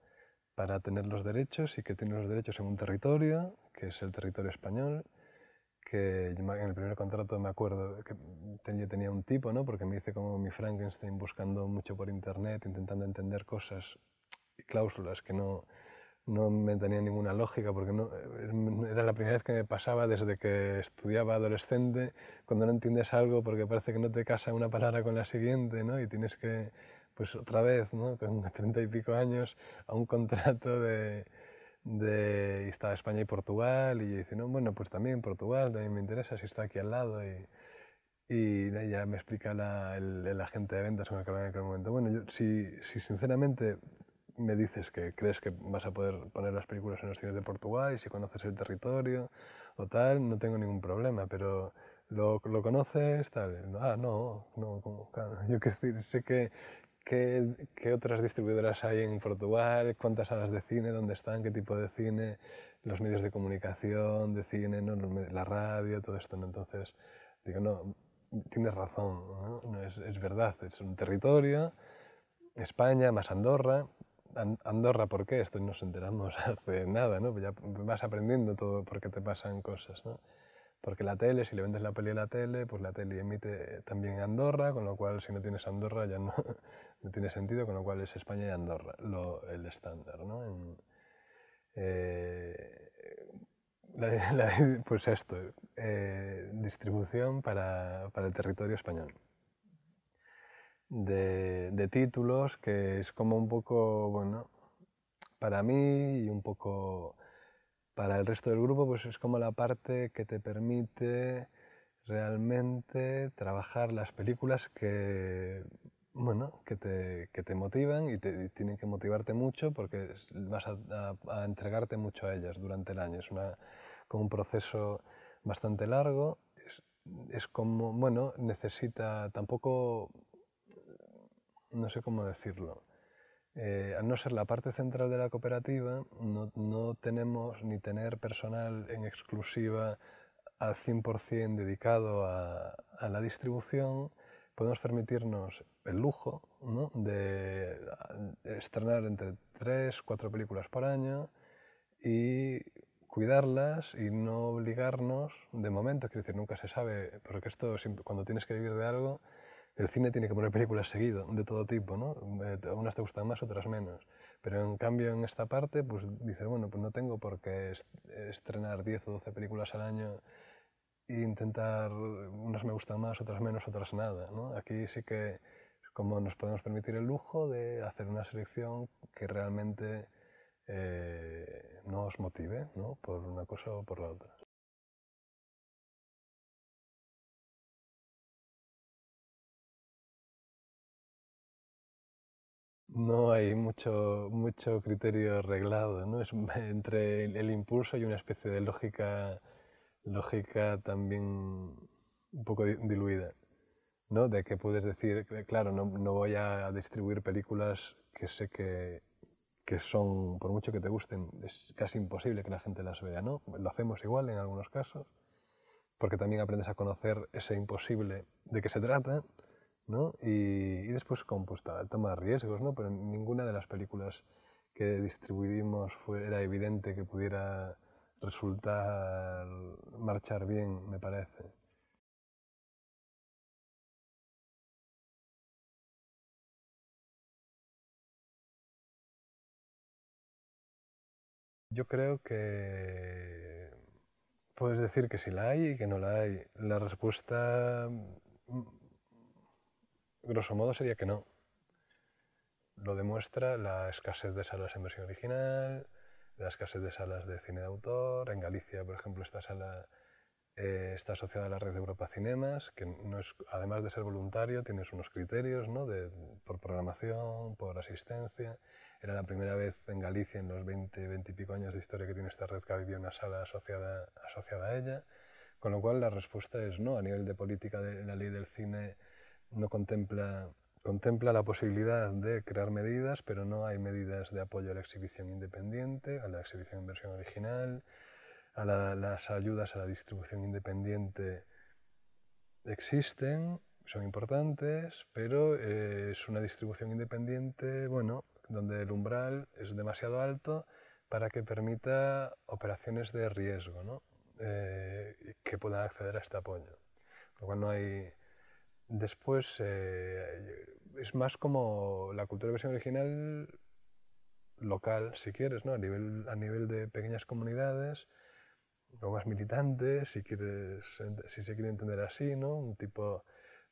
para tener los derechos y que tiene los derechos en un territorio, que es el territorio español, que en el primer contrato me acuerdo que yo tenía un tipo, ¿no? Porque me hice como mi Frankenstein buscando mucho por internet, intentando entender cosas y cláusulas que no, no me tenían ninguna lógica, porque no, eh, era la primera vez que me pasaba desde que estudiaba adolescente, cuando no entiendes algo porque parece que no te casa una palabra con la siguiente, ¿no? Y tienes que, pues otra vez, ¿no? Con treinta y pico años, a un contrato de de y estaba España y Portugal y yo dice, no, bueno, pues también Portugal, también me interesa si está aquí al lado y, y ya me explica la, el, agente de ventas con el que hablaba en aquel momento, bueno, si, si sinceramente me dices que crees que vas a poder poner las películas en los cines de Portugal y si conoces el territorio o tal, no tengo ningún problema, pero lo, lo conoces, tal. Ah, no, no, como, claro, yo que sé que, ¿Qué, otras distribuidoras hay en Portugal? ¿Cuántas salas de cine? ¿Dónde están? ¿Qué tipo de cine? Los medios de comunicación, de cine, la radio, todo esto. Entonces, digo, no, tienes razón, es, verdad, es un territorio, España más Andorra. Andorra, ¿por qué? Esto no nos enteramos hace nada, ¿no? Ya vas aprendiendo todo porque te pasan cosas, ¿no? porque la tele, si le vendes la peli a la tele, pues la tele emite también Andorra, con lo cual si no tienes Andorra ya no, no tiene sentido, con lo cual es España y Andorra el estándar. Eh, pues esto, eh, distribución para, el territorio español. De, de, títulos que es como un poco, bueno, para mí y un poco para el resto del grupo, pues es como la parte que te permite realmente trabajar las películas que bueno, que te, que te motivan y, tienen que motivarte mucho porque vas a, entregarte mucho a ellas durante el año. Es una, como un proceso bastante largo. Es, como, bueno, necesita tampoco, no sé cómo decirlo. Eh, al no ser la parte central de la cooperativa, no, no tenemos ni tener personal en exclusiva al 100% dedicado a, a la distribución, podemos permitirnos el lujo de estrenar entre tres, cuatro películas por año y cuidarlas y no obligarnos de momento, quiero decir, nunca se sabe, porque esto cuando tienes que vivir de algo, el cine tiene que poner películas seguido, de todo tipo, ¿no? Eh, unas te gustan más, otras menos. Pero en cambio en esta parte, pues dices, bueno, pues no tengo por qué estrenar 10 o 12 películas al año intentar unas me gustan más, otras menos, otras nada. ¿no? Aquí sí que como nos podemos permitir el lujo de hacer una selección que realmente eh, nos motive ¿no? por una cosa o por la otra. No hay mucho, mucho criterio arreglado, ¿no? es entre el impulso y una especie de lógica lógica también un poco diluida, ¿no? De que puedes decir, claro, no, voy a distribuir películas que sé que, son, por mucho que te gusten, es casi imposible que la gente las vea, ¿no? Lo hacemos igual en algunos casos, porque también aprendes a conocer ese imposible de qué se trata, ¿no? Y, después compuesta, toma riesgos, ¿no? Pero ninguna de las películas que distribuimos era evidente que pudiera resulta marchar bien, me parece. Yo creo que puedes decir que si sí la hay y que no la hay. La respuesta, mm, grosso modo, sería que no. Lo demuestra la escasez de salas en versión original, la escasez de salas de cine de autor. En Galicia, por ejemplo, esta sala eh, está asociada a la red de Europa Cinemas, que no es, además de ser voluntario, tienes unos criterios ¿no? de, por programación, por asistencia. Era la primera vez en Galicia, en los 20, 20 y pico años de historia que tiene esta red, que había una sala asociada, asociada a ella. Con lo cual la respuesta es no, a nivel de política de la ley del cine no contempla Contempla la posibilidad de crear medidas, pero no hay medidas de apoyo a la exhibición independiente, a la exhibición en versión original, a las ayudas a la distribución independiente existen, son importantes, pero eh, es una distribución independiente, bueno, donde el umbral es demasiado alto para que permita operaciones de riesgo, eh, que puedan acceder a este apoyo. cuando hay, Después eh, es más como la cultura de versión original local, si quieres, ¿no? a, nivel, a nivel de pequeñas comunidades, o más militantes, si, quieres, si se quiere entender así, ¿no? un tipo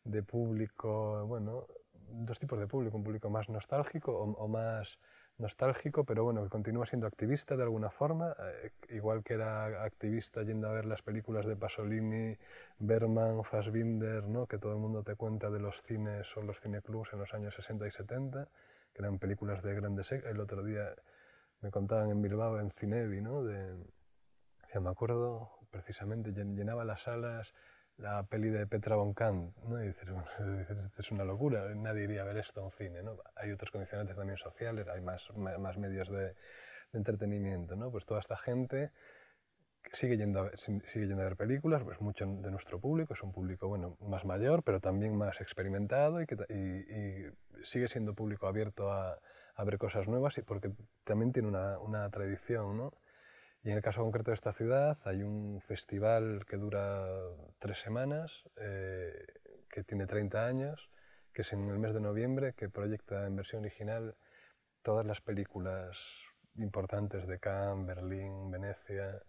de público, bueno, dos tipos de público, un público más nostálgico o más nostálgico, pero bueno, que continúa siendo activista de alguna forma, eh, igual que era activista yendo a ver las películas de Pasolini, Berman, Fassbinder, ¿no? que todo el mundo te cuenta de los cines o los cineclubs en los años 60 y 70, que eran películas de grandes... E-, el otro día me contaban en Bilbao, en Cinevi, ¿no? De, ya me acuerdo, precisamente llenaba las salas la peli de Petra von ¿no? y dices, esto es una locura, nadie iría a ver esto en cine. Hay otros condicionantes también sociales, hay más, medios de, entretenimiento. ¿no? Pues toda esta gente sigue yendo, a sigue yendo a ver películas, pues mucho de nuestro público, es un público bueno, más mayor, pero también más experimentado y, que, sigue siendo público abierto a, ver cosas nuevas y porque también tiene una, tradición. ¿no? Y en el caso concreto de esta ciudad hay un festival que dura tres semanas, eh, que tiene 30 años, que es en el mes de noviembre, que proyecta en versión original todas las películas importantes de Cannes, Berlín, Venecia,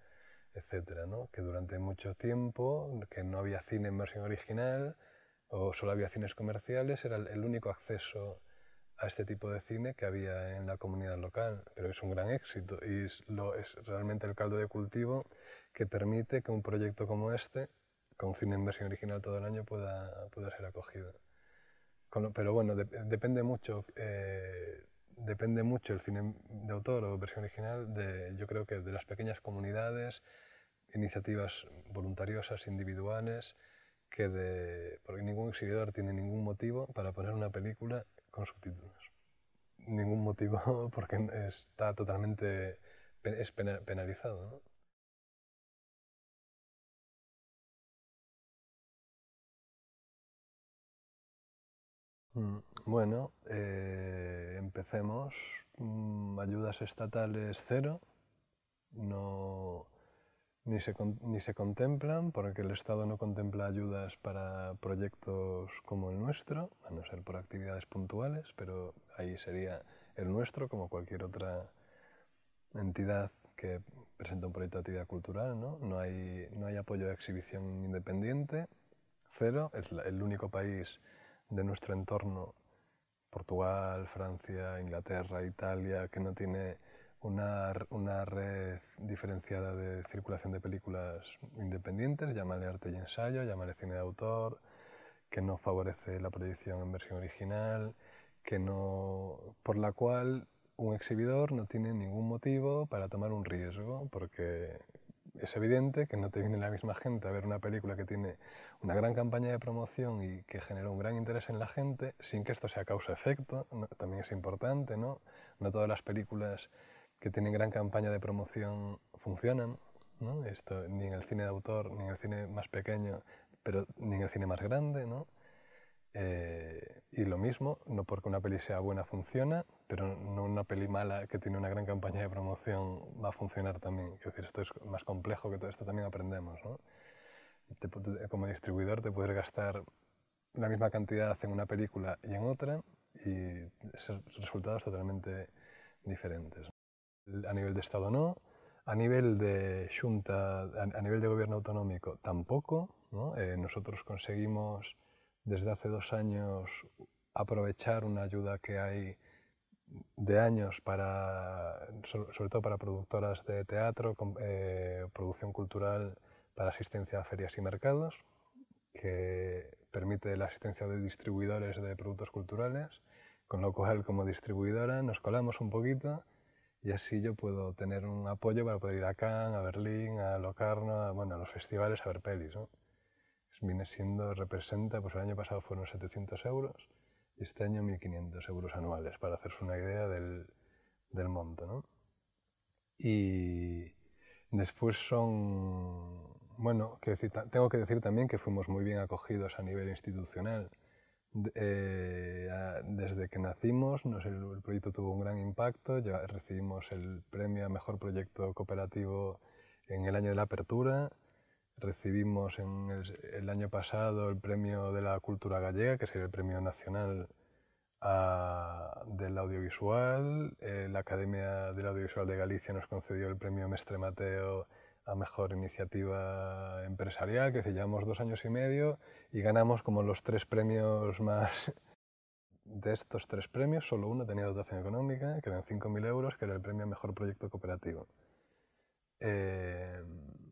etcétera, ¿no? que durante mucho tiempo, que no había cine en versión original o solo había cines comerciales, era el único acceso a este tipo de cine que había en la comunidad local, pero es un gran éxito y es, lo, es realmente el caldo de cultivo que permite que un proyecto como este, con cine en versión original todo el año, pueda, pueda ser acogido. pero bueno, depende mucho. Eh, depende mucho el cine de autor o versión original de, yo creo que de las pequeñas comunidades, iniciativas voluntariosas, individuales, que de, porque ningún exhibidor tiene ningún motivo para poner una película con subtítulos. Ningún motivo porque está totalmente es penalizado, mm, Bueno, eh, empecemos. Mm, ayudas estatales cero. No, ni se, ni se contemplan porque el Estado no contempla ayudas para proyectos como el nuestro, a no ser por actividades puntuales, pero ahí sería el nuestro como cualquier otra entidad que presenta un proyecto de actividad cultural, ¿no? No hay, no hay apoyo a exhibición independiente, cero, es el único país de nuestro entorno, Portugal, Francia, Inglaterra, Italia, que no tiene una, una, red diferenciada de circulación de películas independientes, llámale arte y ensayo, llámale cine de autor, que no favorece la proyección en versión original, que no, por la cual un exhibidor no tiene ningún motivo para tomar un riesgo, porque es evidente que no te viene la misma gente a ver una película que tiene una gran campaña de promoción y que genera un gran interés en la gente, sin que esto sea causa-efecto, también es importante, ¿no? No todas las películas que tienen gran campaña de promoción funcionan. ¿no? Esto ni en el cine de autor, ni en el cine más pequeño, pero ni en el cine más grande. Eh, y lo mismo, no porque una peli sea buena funciona, pero no una peli mala que tiene una gran campaña de promoción va a funcionar también. Es decir, esto es más complejo que todo esto también aprendemos. como distribuidor te puedes gastar la misma cantidad en una película y en otra y ser resultados totalmente diferentes a nivel de Estado no, a nivel de Junta, a nivel de gobierno autonómico tampoco. Eh, nosotros conseguimos desde hace dos años aprovechar una ayuda que hay de años para, sobre todo para productoras de teatro, eh, producción cultural para asistencia a ferias y mercados, que permite la asistencia de distribuidores de productos culturales, con lo cual como distribuidora nos colamos un poquito y así yo puedo tener un apoyo para poder ir a Cannes, a Berlín, a Locarno, a, bueno, a los festivales a ver pelis. ¿no? Pues Viene siendo, representa, pues el año pasado fueron 700 euros y este año 1.500 euros anuales, para hacerse una idea del, del monto. ¿no? Y después son, bueno, tengo que decir también que fuimos muy bien acogidos a nivel institucional eh, desde que nacimos, el, proyecto tuvo un gran impacto. Ya recibimos el premio a mejor proyecto cooperativo en el año de la apertura. Recibimos en el, año pasado el premio de la cultura gallega, que sería el premio nacional del audiovisual. Eh, la Academia del Audiovisual de Galicia nos concedió el premio Mestre Mateo a Mejor Iniciativa Empresarial, que llevamos dos años y medio y ganamos como los tres premios más... De estos tres premios, solo uno tenía dotación económica, que eran 5.000 euros, que era el premio a Mejor Proyecto Cooperativo. Em,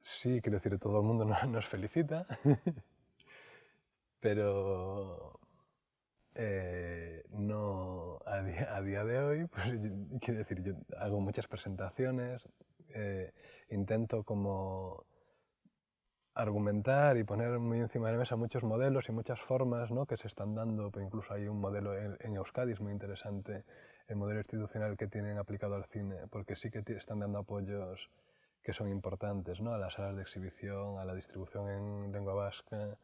sí, quiero decir, todo el mundo nos felicita, pero eh, no a día, de hoy, pues quiero decir, yo hago muchas presentaciones, eh, intento como argumentar y poner muy encima de la mesa muchos modelos y muchas formas ¿no? que se están dando, incluso hay un modelo en, Euskadi, muy interesante, el modelo institucional que tienen aplicado al cine, porque sí que están dando apoyos que son importantes, ¿no? a las salas de exhibición, a la distribución en lengua vasca.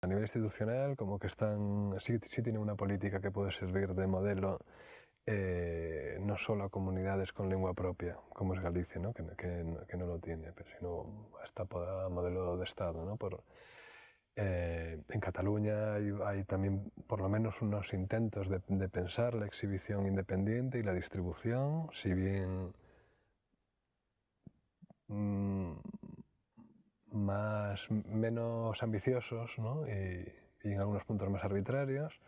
A nivel institucional, como que están, sí, sí tienen una política que puede servir de modelo eh, no solo a comunidades con lengua propia, como es Galicia, Que, no lo tiene, pero sino hasta a modelo de Estado. ¿no? Por, eh, en Cataluña hay, también por lo menos unos intentos de, pensar la exhibición independiente y la distribución, si bien mm, menos ambiciosos y en algunos puntos más arbitrarios.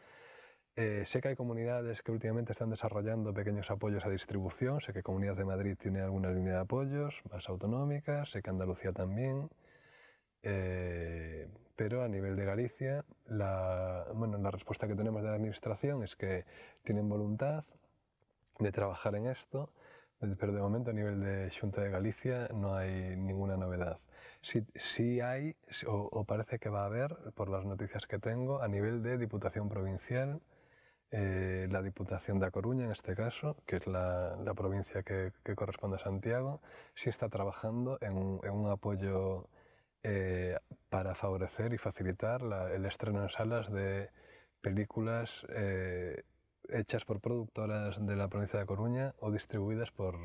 Eh, sé que hay comunidades que últimamente están desarrollando pequeños apoyos a distribución, sé que Comunidad de Madrid tiene alguna línea de apoyos, más autonómicas, sé que Andalucía también, eh, pero a nivel de Galicia, la, respuesta que tenemos de la Administración es que tienen voluntad de trabajar en esto, pero de momento a nivel de Junta de Galicia no hay ninguna novedad. Sí, hay, o parece que va a haber, por las noticias que tengo, a nivel de Diputación Provincial, eh, la Diputación de A Coruña, en este caso, que es la, provincia que, corresponde a Santiago, sí está trabajando en un, apoyo eh, para favorecer y facilitar el estreno en salas de películas eh, hechas por productoras de la provincia de Coruña o distribuidas por,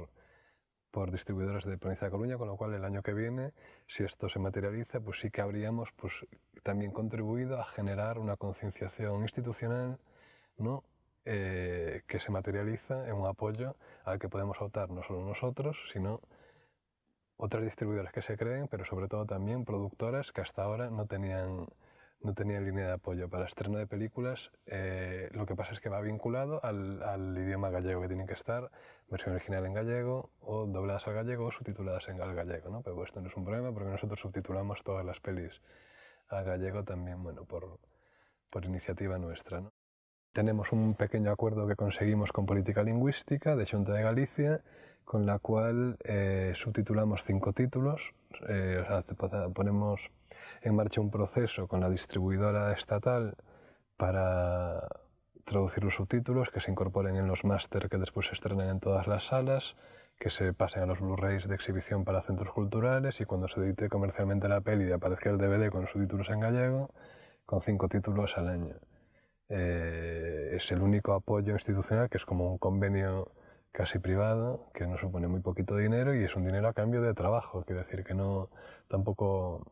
distribuidores de la provincia de Coruña, con lo cual el año que viene, si esto se materializa, pues sí que habríamos pues, también contribuido a generar una concienciación institucional ¿no? Eh, que se materializa en un apoyo al que podemos optar no solo nosotros, sino otras distribuidoras que se creen, pero sobre todo también productoras que hasta ahora no tenían, no tenían línea de apoyo. Para estreno de películas eh, lo que pasa es que va vinculado al, idioma gallego, que tiene que estar versión original en gallego o dobladas al gallego o subtituladas en gallego. ¿no? Pero pues esto no es un problema porque nosotros subtitulamos todas las pelis al gallego también, bueno, por, por iniciativa nuestra. ¿no? tenemos un pequeño acuerdo que conseguimos con Política Lingüística de Junta de Galicia, con la cual eh, subtitulamos cinco títulos, eh, ponemos en marcha un proceso con la distribuidora estatal para traducir los subtítulos, que se incorporen en los máster que después se estrenan en todas las salas, que se pasen a los Blu-rays de exhibición para centros culturales y cuando se edite comercialmente la peli aparezca el DVD con subtítulos en gallego, con cinco títulos al año. Eh, es el único apoyo institucional que es como un convenio casi privado, que no supone muy poquito dinero y es un dinero a cambio de trabajo, quiero decir que no tampoco...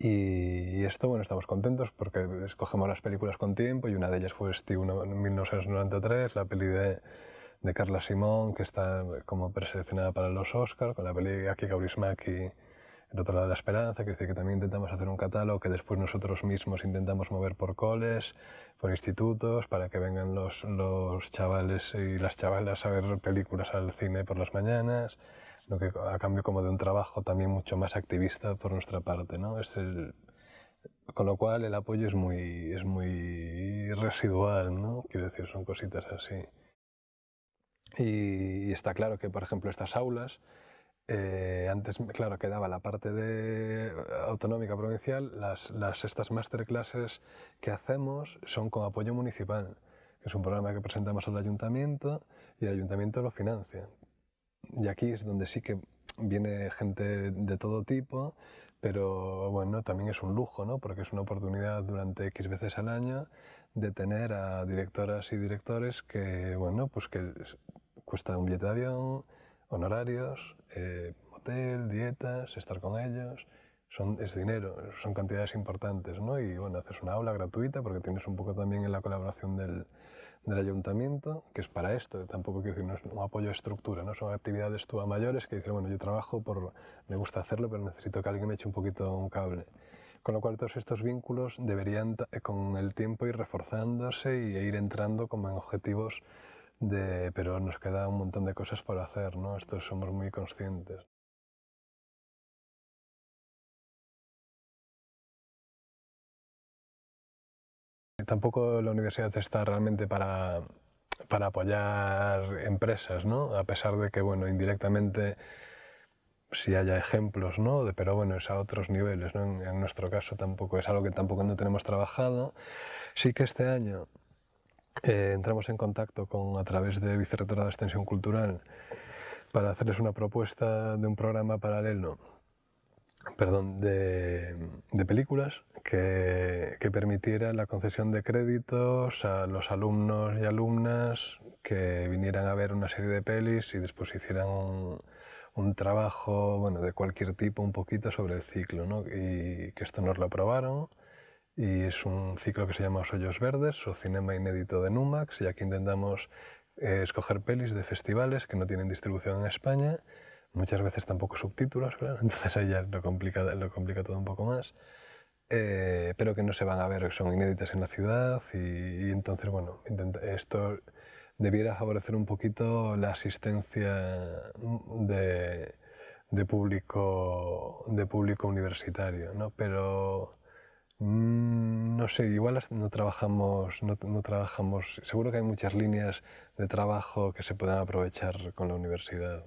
Y, esto, bueno, estamos contentos porque escogemos las películas con tiempo y una de ellas fue Steve 1993, la peli de, de Carla Simón, que está como preseleccionada para los Oscars, con la peli de Aki Kaurismäki el otro lado de la esperanza, que dice que también intentamos hacer un catálogo que después nosotros mismos intentamos mover por coles, por institutos, para que vengan los, los chavales y las chavalas a ver películas al cine por las mañanas, lo que a cambio como de un trabajo también mucho más activista por nuestra parte, ¿no? Es el, con lo cual el apoyo es muy, es muy residual, ¿no? Quiero decir, son cositas así. y está claro que, por ejemplo, estas aulas, eh, antes, claro, quedaba la parte de eh, autonómica provincial, las, las, estas masterclasses que hacemos son con apoyo municipal, que es un programa que presentamos al ayuntamiento y el ayuntamiento lo financia. Y aquí es donde sí que viene gente de todo tipo, pero bueno, también es un lujo, ¿no? Porque es una oportunidad durante X veces al año de tener a directoras y directores que, bueno, pues que cuesta un billete de avión, honorarios, eh, hotel, dietas, estar con ellos. Son, es dinero, son cantidades importantes, ¿no? Y bueno, haces una aula gratuita porque tienes un poco también en la colaboración del, del ayuntamiento, que es para esto, tampoco quiero decir, es un apoyo a estructura, ¿no? Son actividades tú a mayores que dicen, bueno, yo trabajo por, me gusta hacerlo, pero necesito que alguien me eche un poquito un cable. Con lo cual todos estos vínculos deberían eh, con el tiempo ir reforzándose y e ir entrando como en objetivos pero nos queda un montón de cosas por hacer, ¿no? Esto somos muy conscientes. Tampoco la universidad está realmente para, apoyar empresas, ¿no? A pesar de que, bueno, indirectamente si haya ejemplos, ¿no? De, pero bueno, es a otros niveles, En, en, nuestro caso tampoco es algo que tampoco no tenemos trabajado. Sí que este año eh, entramos en contacto con, a través de Vicerrectorado de Extensión Cultural para hacerles una propuesta de un programa paralelo perdón, de, películas que, permitiera la concesión de créditos a los alumnos y alumnas que vinieran a ver una serie de pelis y después hicieran un, un trabajo bueno, de cualquier tipo un poquito sobre el ciclo. ¿no? Y que esto nos lo aprobaron y es un ciclo que se llama Os Hoyos Verdes o Cinema Inédito de Numax y aquí intentamos eh, escoger pelis de festivales que no tienen distribución en España, muchas veces tampoco subtítulos, entonces ahí ya lo complica, lo complica todo un poco más. Eh, pero que no se van a ver, son inéditas en la ciudad y, entonces, bueno, esto debiera favorecer un poquito la asistencia de, de, público, de público universitario, ¿no? Pero Mm, no sé, igual no trabajamos, no, trabajamos, seguro que hay muchas líneas de trabajo que se puedan aprovechar con la universidad.